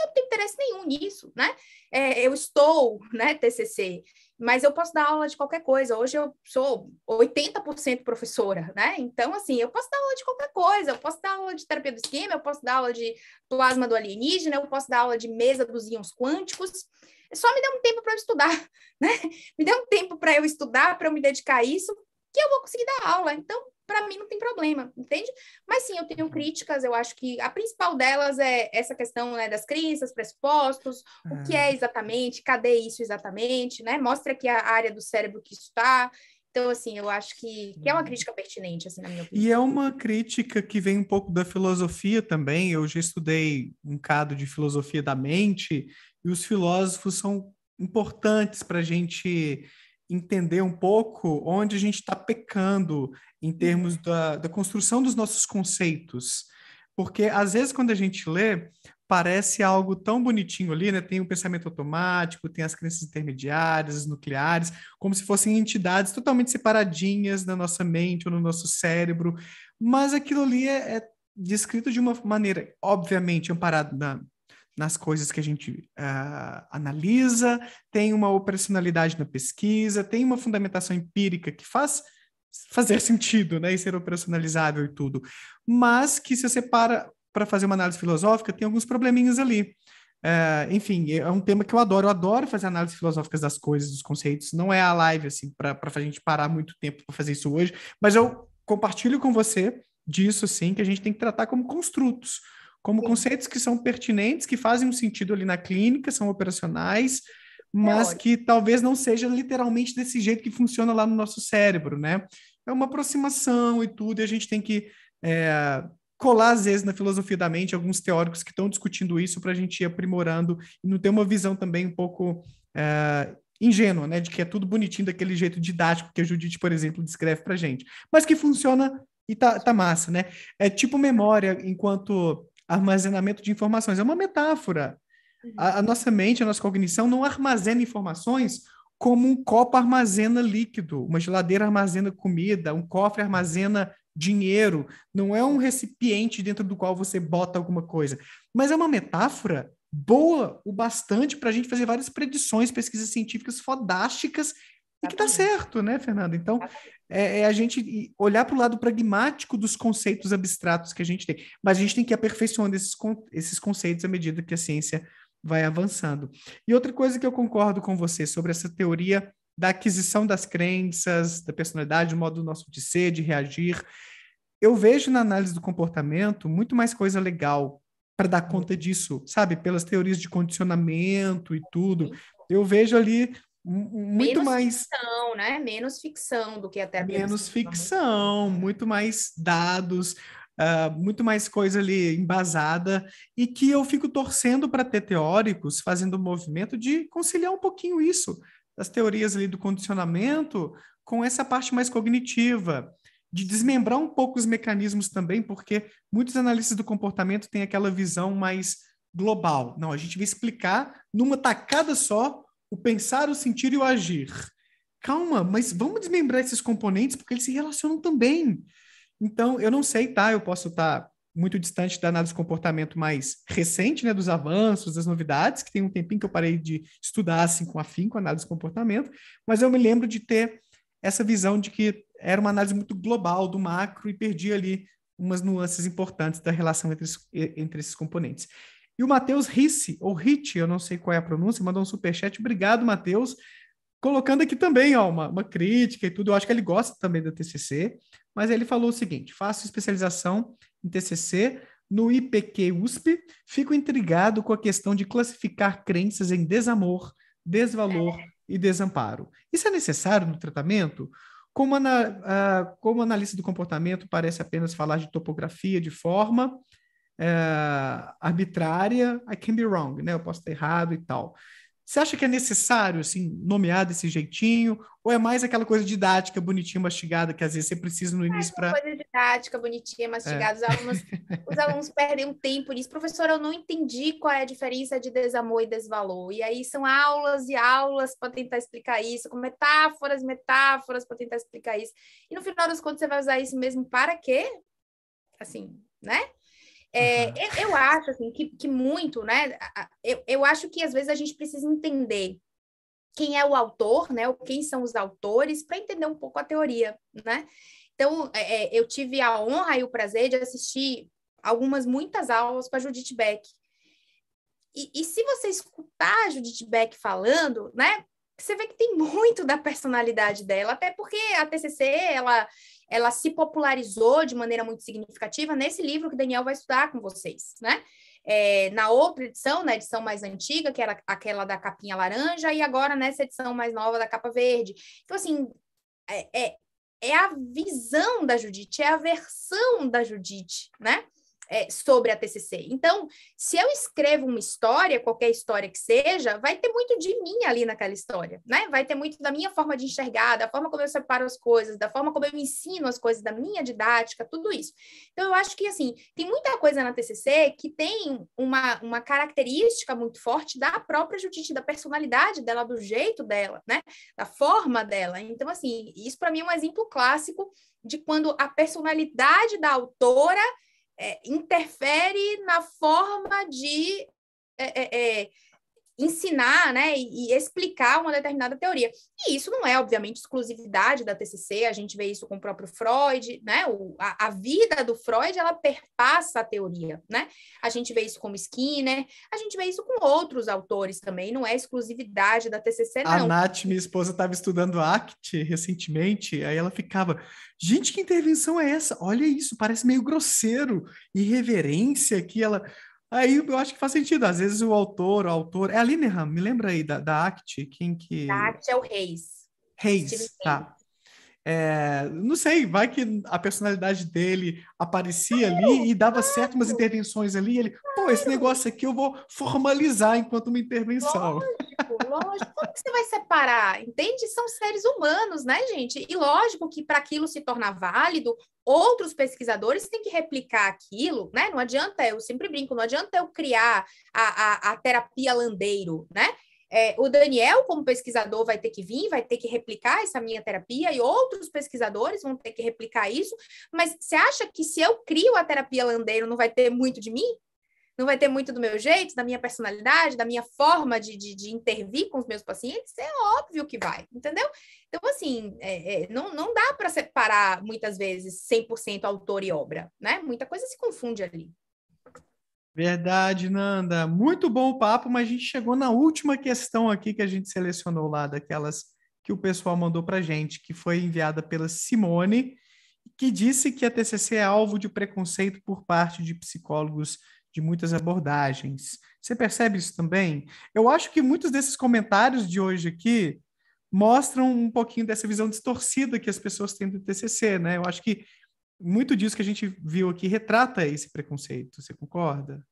eu não tenho interesse nenhum nisso, né? É, eu estou, né, TCC, mas eu posso dar aula de qualquer coisa. Hoje eu sou 80% professora, né? Então, assim, eu posso dar aula de qualquer coisa. Eu posso dar aula de terapia do esquema, eu posso dar aula de plasma do alienígena, eu posso dar aula de mesa dos íons quânticos. É só me dê um tempo para eu estudar, né? Me dê um tempo para eu estudar, para eu me dedicar a isso, que eu vou conseguir dar aula. Então, para mim não tem problema, entende? Mas sim, eu tenho críticas, eu acho que a principal delas é essa questão né, das crenças, pressupostos, ah. o que é. é exatamente, cadê isso exatamente, né? Mostra aqui a área do cérebro que isso está. Então, assim, eu acho que, que é uma crítica pertinente, assim, na minha opinião. E é uma crítica que vem um pouco da filosofia também. Eu já estudei um caso de filosofia da mente, e os filósofos são importantes para a gente entender um pouco onde a gente está pecando em termos uhum. da, da construção dos nossos conceitos. Porque, às vezes, quando a gente lê, parece algo tão bonitinho ali, né? Tem o pensamento automático, tem as crenças intermediárias, nucleares, como se fossem entidades totalmente separadinhas na nossa mente ou no nosso cérebro. Mas aquilo ali é, é descrito de uma maneira, obviamente, amparada na, nas coisas que a gente uh, analisa, tem uma operacionalidade na pesquisa, tem uma fundamentação empírica que faz fazer sentido, né, e ser operacionalizável e tudo, mas que se você para para fazer uma análise filosófica tem alguns probleminhas ali. Uh, enfim, é um tema que eu adoro. Eu adoro fazer análises filosóficas das coisas, dos conceitos. Não é a live assim para a gente parar muito tempo para fazer isso hoje, mas eu compartilho com você disso, sim, que a gente tem que tratar como construtos como Sim. conceitos que são pertinentes, que fazem um sentido ali na clínica, são operacionais, é mas é que talvez não seja literalmente desse jeito que funciona lá no nosso cérebro, né? É uma aproximação e tudo, e a gente tem que é, colar, às vezes, na filosofia da mente, alguns teóricos que estão discutindo isso para a gente ir aprimorando e não ter uma visão também um pouco. É, ingênua, né? De que é tudo bonitinho daquele jeito didático que a Judite, por exemplo, descreve para gente. Mas que funciona e tá, tá massa, né? É tipo memória enquanto armazenamento de informações. É uma metáfora. Uhum. A, a, nossa mente, a nossa cognição não armazena informações como um copo armazena líquido, uma geladeira armazena comida, um cofre armazena dinheiro. Não é um recipiente dentro do qual você bota alguma coisa. Mas é uma metáfora boa o bastante para a gente fazer várias predições, pesquisas científicas fodásticas e que dá tá certo, né, Fernando? Então, é, é a gente olhar para o lado pragmático dos conceitos abstratos que a gente tem. Mas a gente tem que ir aperfeiçoando esses, esses conceitos à medida que a ciência vai avançando. E outra coisa que eu concordo com você sobre essa teoria da aquisição das crenças, da personalidade, do modo nosso de ser, de reagir. Eu vejo na análise do comportamento muito mais coisa legal para dar conta uhum. disso, sabe? Pelas teorias de condicionamento e tudo. Eu vejo ali muito menos mais ficção, né? Menos ficção do que até menos ficção, muito mais dados, uh, muito mais coisa ali embasada e que eu fico torcendo para ter teóricos fazendo o movimento de conciliar um pouquinho isso das teorias ali do condicionamento com essa parte mais cognitiva de desmembrar um pouco os mecanismos também, porque muitos analistas do comportamento têm aquela visão mais global. Não, a gente vai explicar numa tacada só o pensar, o sentir e o agir. Calma, mas vamos desmembrar esses componentes porque eles se relacionam também. Então, eu não sei, tá? Eu posso estar tá muito distante da análise do comportamento mais recente, né, dos avanços, das novidades, que tem um tempinho que eu parei de estudar assim com afinco análise do comportamento, mas eu me lembro de ter essa visão de que era uma análise muito global do macro e perdi ali umas nuances importantes da relação entre, entre esses componentes. E o Matheus Risse, ou Rit, eu não sei qual é a pronúncia, mandou um superchat. Obrigado, Matheus. Colocando aqui também ó, uma, uma crítica e tudo. Eu acho que ele gosta também da TCC, mas ele falou o seguinte: faço especialização em TCC no IPQ USP. Fico intrigado com a questão de classificar crenças em desamor, desvalor e desamparo. Isso é necessário no tratamento? Como, ana, uh, como analista do comportamento, parece apenas falar de topografia de forma, é, arbitrária, I can be wrong, né? Eu posso estar errado e tal. Você acha que é necessário, assim, nomear desse jeitinho? Ou é mais aquela coisa didática, bonitinha, mastigada, que às vezes você precisa no é início para... coisa didática, bonitinha, mastigada. É. Os, alunos, os alunos perdem um tempo nisso. Professor, eu não entendi qual é a diferença de desamor e desvalor. E aí são aulas e aulas para tentar explicar isso, com metáforas, metáforas para tentar explicar isso. E no final das contas, você vai usar isso mesmo para quê? Assim, né? É, uhum. eu, eu, acho assim, que, que muito, né? Eu, eu acho que às vezes a gente precisa entender quem é o autor, né? Ou quem são os autores, para entender um pouco a teoria, né? Então, é, é, eu tive a honra e o prazer de assistir algumas, muitas aulas com a Judith Beck. E, e, se você escutar a Judith Beck falando, né? Você vê que tem muito da personalidade dela, até porque a TCC, ela ela se popularizou de maneira muito significativa nesse livro que Daniel vai estudar com vocês, né? É, na outra edição, na edição mais antiga, que era aquela da capinha laranja, e agora nessa edição mais nova da capa verde. Então, assim, é, é, é a visão da Judite, é a versão da Judite, né? é, sobre a TCC. Então, se eu escrevo uma história, qualquer história que seja, vai ter muito de mim ali naquela história, né? Vai ter muito da minha forma de enxergar, da forma como eu separo as coisas, da forma como eu ensino as coisas, da minha didática, tudo isso. Então, eu acho que, assim, tem muita coisa na TCC que tem uma, uma característica muito forte da própria Judite, da personalidade dela, do jeito dela, né? Da forma dela. Então, assim, isso para mim é um exemplo clássico de quando a personalidade da autora é, interfere na forma de é, é, é ensinar, né, e explicar uma determinada teoria. E isso não é, obviamente, exclusividade da TCC, a gente vê isso com o próprio Freud, né, o, a, a, vida do Freud, ela perpassa a teoria, né, a gente vê isso o Skinner, a gente vê isso com outros autores também, não é exclusividade da TCC, não. A Nath, minha esposa, estava estudando ACT recentemente, aí ela ficava, gente, que intervenção é essa? Olha isso, parece meio grosseiro, irreverência, que ela... Aí eu acho que faz sentido. Às vezes o autor, o autor. É a Linehan, me lembra aí da, da Act, quem que. Da Act é o Reis. Reis, Steve tá. Reis. É, não sei, vai que a personalidade dele aparecia ali e dava certo umas intervenções ali. ele, pô, esse negócio aqui eu vou formalizar enquanto uma intervenção. Lógico, lógico. Como que você vai separar? Entende? São seres humanos, né, gente? E lógico que para aquilo se tornar válido, outros pesquisadores têm que replicar aquilo, né? Não adianta, eu sempre brinco, não adianta eu criar a, a, a terapia landeiro, né? É, o Daniel, como pesquisador, vai ter que vir, vai ter que replicar essa minha terapia e outros pesquisadores vão ter que replicar isso. Mas você acha que se eu crio a terapia landeiro, não vai ter muito de mim? Não vai ter muito do meu jeito, da minha personalidade, da minha forma de, de, de intervir com os meus pacientes? É óbvio que vai, entendeu? Então, assim, é, é, não, não dá para separar muitas vezes 100% autor e obra, né? Muita coisa se confunde ali. Verdade, Nanda. Muito bom o papo, mas a gente chegou na última questão aqui que a gente selecionou lá, daquelas que o pessoal mandou para gente, que foi enviada pela Simone, que disse que a TCC é alvo de preconceito por parte de psicólogos de muitas abordagens. Você percebe isso também? Eu acho que muitos desses comentários de hoje aqui mostram um pouquinho dessa visão distorcida que as pessoas têm do TCC, né? Eu acho que muito disso que a gente viu aqui retrata esse preconceito, você concorda?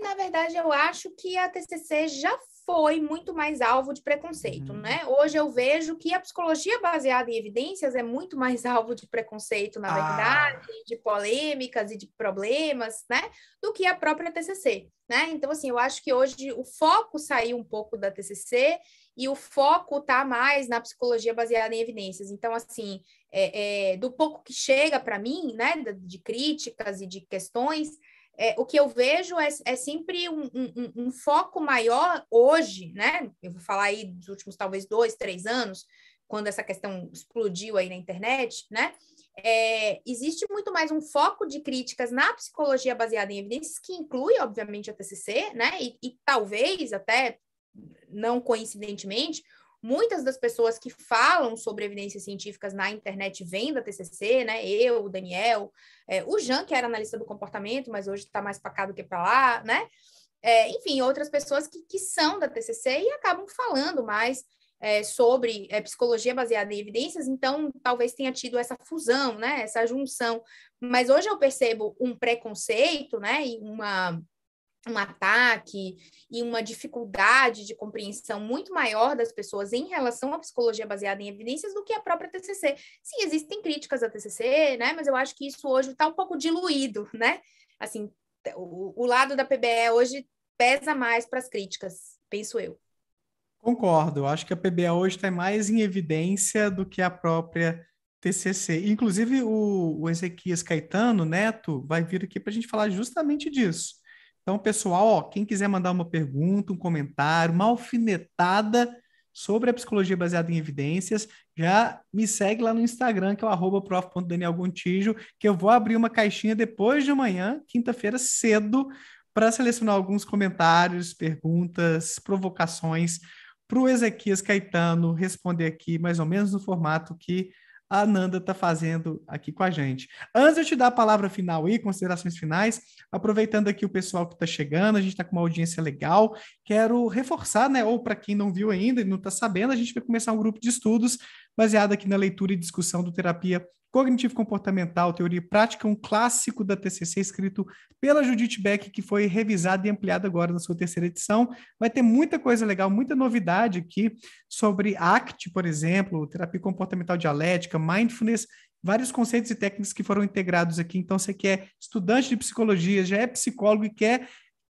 Na verdade, eu acho que a TCC já foi muito mais alvo de preconceito, uhum. né? Hoje eu vejo que a psicologia baseada em evidências é muito mais alvo de preconceito, na ah. verdade, de polêmicas e de problemas, né? Do que a própria TCC, né? Então, assim, eu acho que hoje o foco saiu um pouco da TCC e o foco tá mais na psicologia baseada em evidências. Então, assim, é, é, do pouco que chega para mim, né, de críticas e de questões, é, o que eu vejo é, é sempre um, um, um, foco maior hoje, né? Eu vou falar aí dos últimos talvez dois, três anos, quando essa questão explodiu aí na internet, né? É, existe muito mais um foco de críticas na psicologia baseada em evidências, que inclui, obviamente, a TCC, né? E, e talvez até não coincidentemente, muitas das pessoas que falam sobre evidências científicas na internet vêm da TCC, né? Eu, o Daniel, é, o Jean, que era analista do comportamento, mas hoje está mais para cá do que para lá, né? É, enfim, outras pessoas que, que são da TCC e acabam falando mais é, sobre é, psicologia baseada em evidências, então talvez tenha tido essa fusão, né, essa junção. Mas hoje eu percebo um preconceito, né, e uma um ataque e uma dificuldade de compreensão muito maior das pessoas em relação à psicologia baseada em evidências do que a própria TCC. Sim, existem críticas à TCC, né? Mas eu acho que isso hoje está um pouco diluído, né? Assim, o, o lado da PBE hoje pesa mais para as críticas, penso eu. Concordo. Eu acho que a PBE hoje está mais em evidência do que a própria TCC. Inclusive, o, o Ezequias Caetano Neto vai vir aqui para a gente falar justamente disso então, pessoal, ó, quem quiser mandar uma pergunta, um comentário, uma alfinetada sobre a psicologia baseada em evidências, já me segue lá no Instagram, que é o arroba prof.danielgontijo, que eu vou abrir uma caixinha depois de amanhã, quinta-feira, cedo, para selecionar alguns comentários, perguntas, provocações para o Ezequias Caetano responder aqui, mais ou menos no formato que a Nanda está fazendo aqui com a gente. Antes de eu te dar a palavra final e considerações finais, aproveitando aqui o pessoal que está chegando, a gente está com uma audiência legal. Quero reforçar, né? Ou para quem não viu ainda e não está sabendo, a gente vai começar um grupo de estudos baseado aqui na leitura e discussão do terapia cognitivo-comportamental, teoria e prática, um clássico da TCC escrito pela Judith Beck, que foi revisada e ampliada agora na sua terceira edição. Vai ter muita coisa legal, muita novidade aqui sobre ACT, por exemplo, terapia comportamental dialética, mindfulness vários conceitos e técnicas que foram integrados aqui. Então, você que é estudante de psicologia, já é psicólogo e quer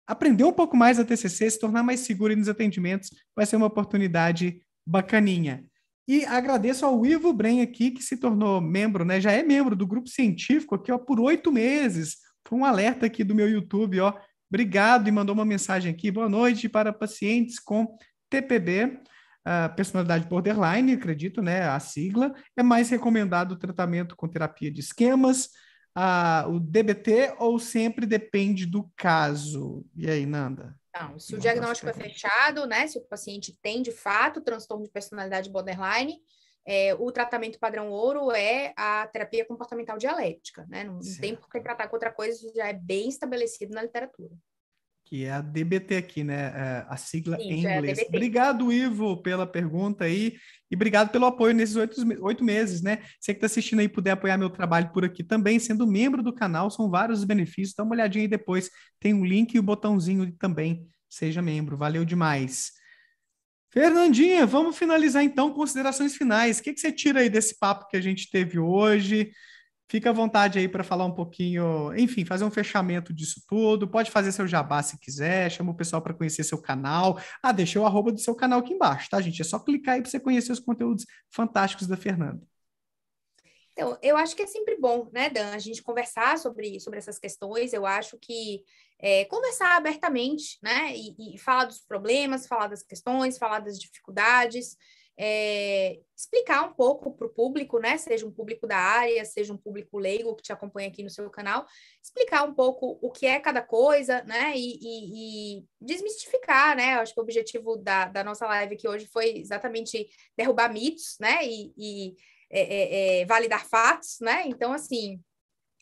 aprender um pouco mais da TCC, se tornar mais seguro nos atendimentos, vai ser uma oportunidade bacaninha. E agradeço ao Ivo Bren aqui, que se tornou membro, né? Já é membro do grupo científico aqui, ó, por oito meses. Foi um alerta aqui do meu YouTube, ó. Obrigado e mandou uma mensagem aqui. Boa noite para pacientes com TPB, uh, ah, personalidade borderline, acredito, né? A sigla. É mais recomendado o tratamento com terapia de esquemas, uh, o DBT, ou sempre depende do caso. E aí, Nanda? Não, se o diagnóstico é fechado, né? Se o paciente tem de fato transtorno de personalidade borderline, é, o tratamento padrão ouro é a terapia comportamental dialética, né? Não, não tem por que tratar com outra coisa, já é bem estabelecido na literatura que é a DBT aqui, né? É a sigla Sim, em é inglês. É obrigado, Ivo, pela pergunta aí e obrigado pelo apoio nesses oito, oito meses, né? Você que está assistindo aí puder apoiar meu trabalho por aqui também, sendo membro do canal, são vários os benefícios. Dá uma olhadinha aí depois, tem um link e o um botãozinho também. Seja membro, valeu demais. Fernandinha, vamos finalizar então considerações finais. O que, que você tira aí desse papo que a gente teve hoje? Fica à vontade aí para falar um pouquinho, enfim, fazer um fechamento disso tudo. Pode fazer seu jabá se quiser, chama o pessoal para conhecer seu canal. Ah, deixa o arroba do seu canal aqui embaixo, tá, gente? É só clicar aí para você conhecer os conteúdos fantásticos da Fernanda. Então, eu acho que é sempre bom, né, Dan, a gente conversar sobre, sobre essas questões. Eu acho que é, conversar abertamente, né, e, e falar dos problemas, falar das questões, falar das dificuldades é, explicar um pouco para o público, né? Seja um público da área, seja um público leigo que te acompanha aqui no seu canal, explicar um pouco o que é cada coisa, né? E, e, e desmistificar, né? acho que o objetivo da, da, nossa live aqui hoje foi exatamente derrubar mitos, né? E, e é, é, é validar fatos, né? Então, assim,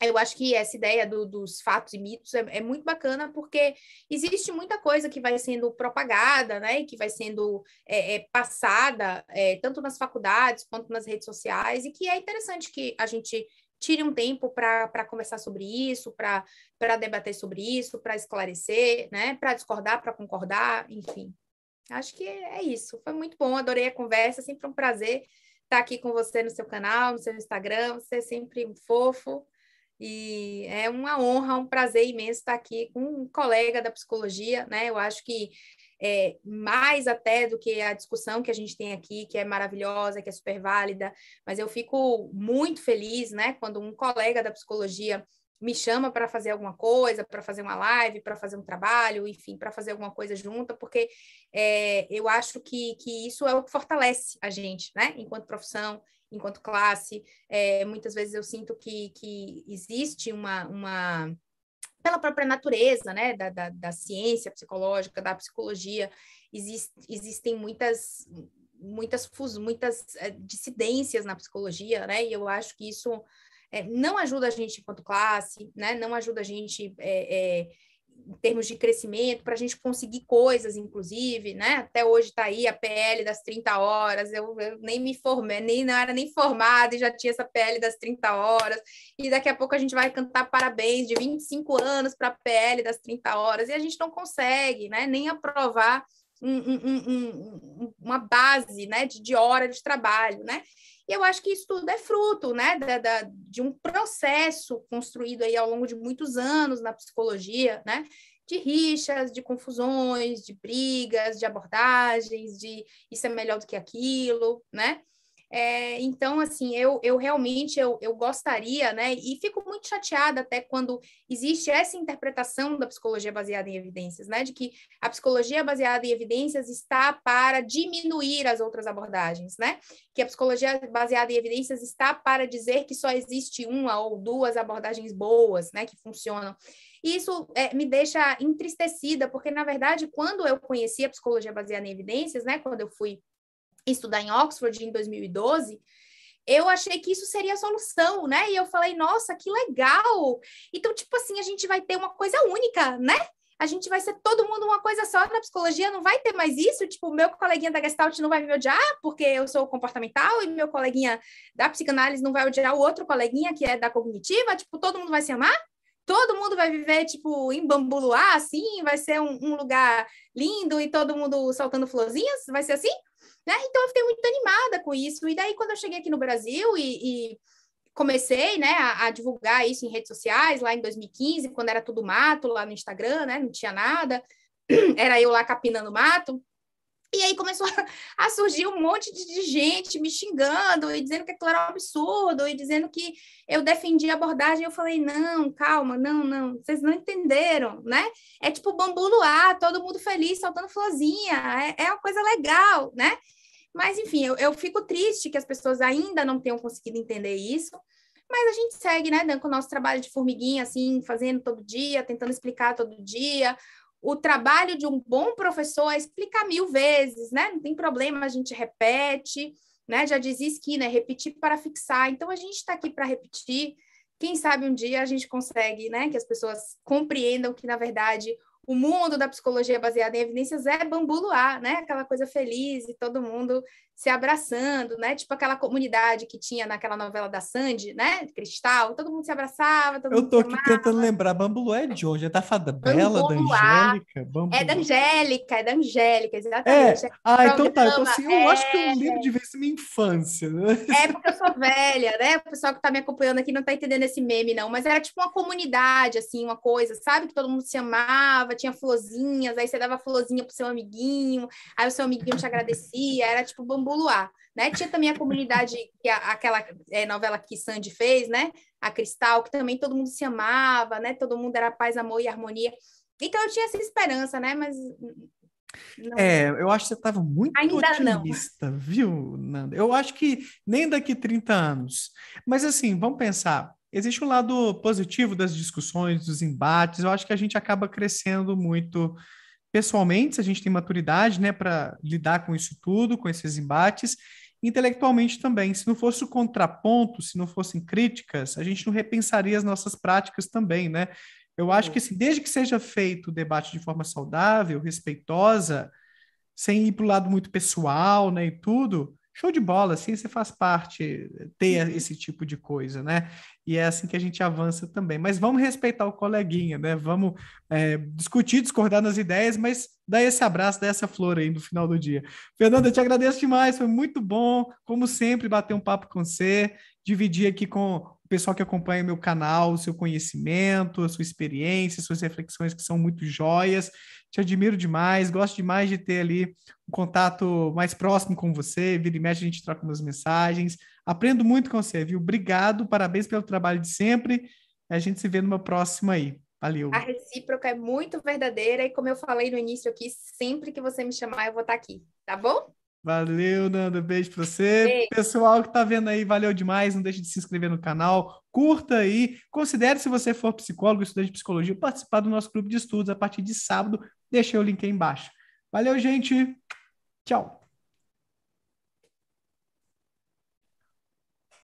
eu acho que essa ideia do, dos fatos e mitos é, é, muito bacana, porque existe muita coisa que vai sendo propagada, né, e que vai sendo é, é, passada, é, tanto nas faculdades quanto nas redes sociais, e que é interessante que a gente tire um tempo para conversar sobre isso, para debater sobre isso, para esclarecer, né, para discordar, para concordar, enfim. Acho que é isso. Foi muito bom, adorei a conversa, sempre um prazer estar aqui com você no seu canal, no seu Instagram, você é sempre um fofo. E é uma honra, um prazer imenso estar aqui com um colega da psicologia, né? Eu acho que é, mais até do que a discussão que a gente tem aqui, que é maravilhosa, que é super válida, mas eu fico muito feliz, né, quando um colega da psicologia me chama para fazer alguma coisa, para fazer uma live, para fazer um trabalho, enfim, para fazer alguma coisa junta, porque é, eu acho que, que isso é o que fortalece a gente, né, enquanto profissão, enquanto classe. É, muitas vezes eu sinto que, que existe uma, uma pela própria natureza, né, da, da, da ciência psicológica, da psicologia, existem muitas muitas muitas eh, dissidências na psicologia, né, e eu acho que isso é, não ajuda a gente enquanto classe, né, não ajuda a gente em termos de crescimento, para a gente conseguir coisas, inclusive, né? Até hoje está aí a PL das 30 horas, eu, eu, nem me formei, nem, não era nem formada e já tinha essa PL das 30 horas, e daqui a pouco a gente vai cantar parabéns de 25 anos para a PL das 30 horas, e a gente não consegue, né? Nem aprovar um, um, uma base né, de, de hora de trabalho, né? E eu acho que isso tudo é fruto né, da, da, de um processo construído aí ao longo de muitos anos na psicologia, né? De rixas, de confusões, de brigas, de abordagens, de isso é melhor do que aquilo, né? É, então, assim, eu, eu realmente eu, eu gostaria, né? E fico muito chateada até quando existe essa interpretação da psicologia baseada em evidências, né? De que a psicologia baseada em evidências está para diminuir as outras abordagens, né? Que a psicologia baseada em evidências está para dizer que só existe uma ou duas abordagens boas, né? Que funcionam. E isso é, me deixa entristecida, porque, na verdade, quando eu conheci a psicologia baseada em evidências, né? Quando eu fui estudar em Oxford em 2012, eu achei que isso seria a solução, né? E eu falei, nossa, que legal! Então, tipo assim, a gente vai ter uma coisa única, né? A gente vai ser todo mundo uma coisa só na psicologia, não vai ter mais isso. Tipo, o meu coleguinha da Gestalt não vai me odiar porque eu sou comportamental e meu coleguinha da psicanálise não vai odiar o outro coleguinha que é da cognitiva. Tipo, todo mundo vai se amar? todo mundo vai viver, tipo, em Bambuluá, assim, vai ser um, um, lugar lindo e todo mundo soltando florzinhas, vai ser assim? Né? Então eu fiquei muito animada com isso. E daí, quando eu cheguei aqui no Brasil e, e comecei né, a, a, divulgar isso em redes sociais, lá em 2015, quando era tudo mato, lá no Instagram, né, não tinha nada, era eu lá capinando mato. E aí começou a surgir um monte de gente me xingando e dizendo que aquilo era um absurdo e dizendo que eu defendia a abordagem. Eu falei, não, calma, não, não, vocês não entenderam, né? É tipo bambu no ar, todo mundo feliz, saltando florzinha, é, é uma coisa legal, né? Mas, enfim, eu, eu fico triste que as pessoas ainda não tenham conseguido entender isso. Mas a gente segue, né, Dan, com o nosso trabalho de formiguinha, assim, fazendo todo dia, tentando explicar todo dia o trabalho de um bom professor é explicar mil vezes, né? Não tem problema, a gente repete, né? Já dizia Esquina, né? repetir para fixar. Então, a gente está aqui para repetir. Quem sabe um dia a gente consegue, né? Que as pessoas compreendam que, na verdade, o mundo da psicologia baseada em evidências é bambuluar, né? Aquela coisa feliz e todo mundo se abraçando, né? Tipo aquela comunidade que tinha naquela novela da Sandy, né? Cristal, todo mundo se abraçava. Eu tô aqui tentando lembrar, Bambuluá é de hoje É da Fada Bela, da Angélica? Bambuluá. É da Angélica, é da Angélica, exatamente. É. ah, então tá, então assim, eu é... acho que eu é. lembro de ver isso minha infância. Né? É porque eu sou velha, né? O pessoal que tá me acompanhando aqui não tá entendendo esse meme, não, mas era tipo uma comunidade, assim, uma coisa, sabe? Que todo mundo se amava, tinha florzinhas, aí você dava florzinha pro seu amiguinho, aí o seu amiguinho te agradecia, era tipo bambu luar, né? Tinha também a comunidade, que a, aquela é, novela que Sandy fez, né? A Cristal, que também todo mundo se amava, né? Todo mundo era paz, amor e harmonia. Então eu tinha essa esperança, né? Mas não. É, eu acho que você estava muito Ainda otimista, não. viu, Nanda? Eu acho que nem daqui 30 anos. Mas assim, vamos pensar, existe um lado positivo das discussões, dos embates. Eu acho que a gente acaba crescendo muito pessoalmente, se a gente tem maturidade, né, para lidar com isso tudo, com esses embates, intelectualmente também. Se não fosse o contraponto, se não fossem críticas, a gente não repensaria as nossas práticas também, né? Eu acho é. que assim, desde que seja feito o debate de forma saudável, respeitosa, sem ir para o lado muito pessoal, né, e tudo, show de bola, assim você faz parte, ter uhum. esse tipo de coisa, né? E é assim que a gente avança também. Mas vamos respeitar o coleguinha, né? Vamos é, discutir, discordar nas ideias, mas dá esse abraço, dá essa flor aí no final do dia. Fernando, eu te agradeço demais, foi muito bom, como sempre, bater um papo com você, dividir aqui com o pessoal que acompanha o meu canal, o seu conhecimento, a sua experiência, suas reflexões que são muito joias te admiro demais, gosto demais de ter ali um contato mais próximo com você, vira e mexe a gente troca umas mensagens, aprendo muito com você, viu? Obrigado, parabéns pelo trabalho de sempre, a gente se vê numa próxima aí. Valeu. A recíproca é muito verdadeira e como eu falei no início aqui, sempre que você me chamar eu vou estar aqui, tá bom? Valeu, Nando. Beijo pra você. Beijo. Pessoal que tá vendo aí, valeu demais. Não deixe de se inscrever no canal. Curta aí. Considere, se você for psicólogo, estudante de psicologia, participar do nosso clube de estudos a partir de sábado. Deixei o link aí embaixo. Valeu, gente. Tchau.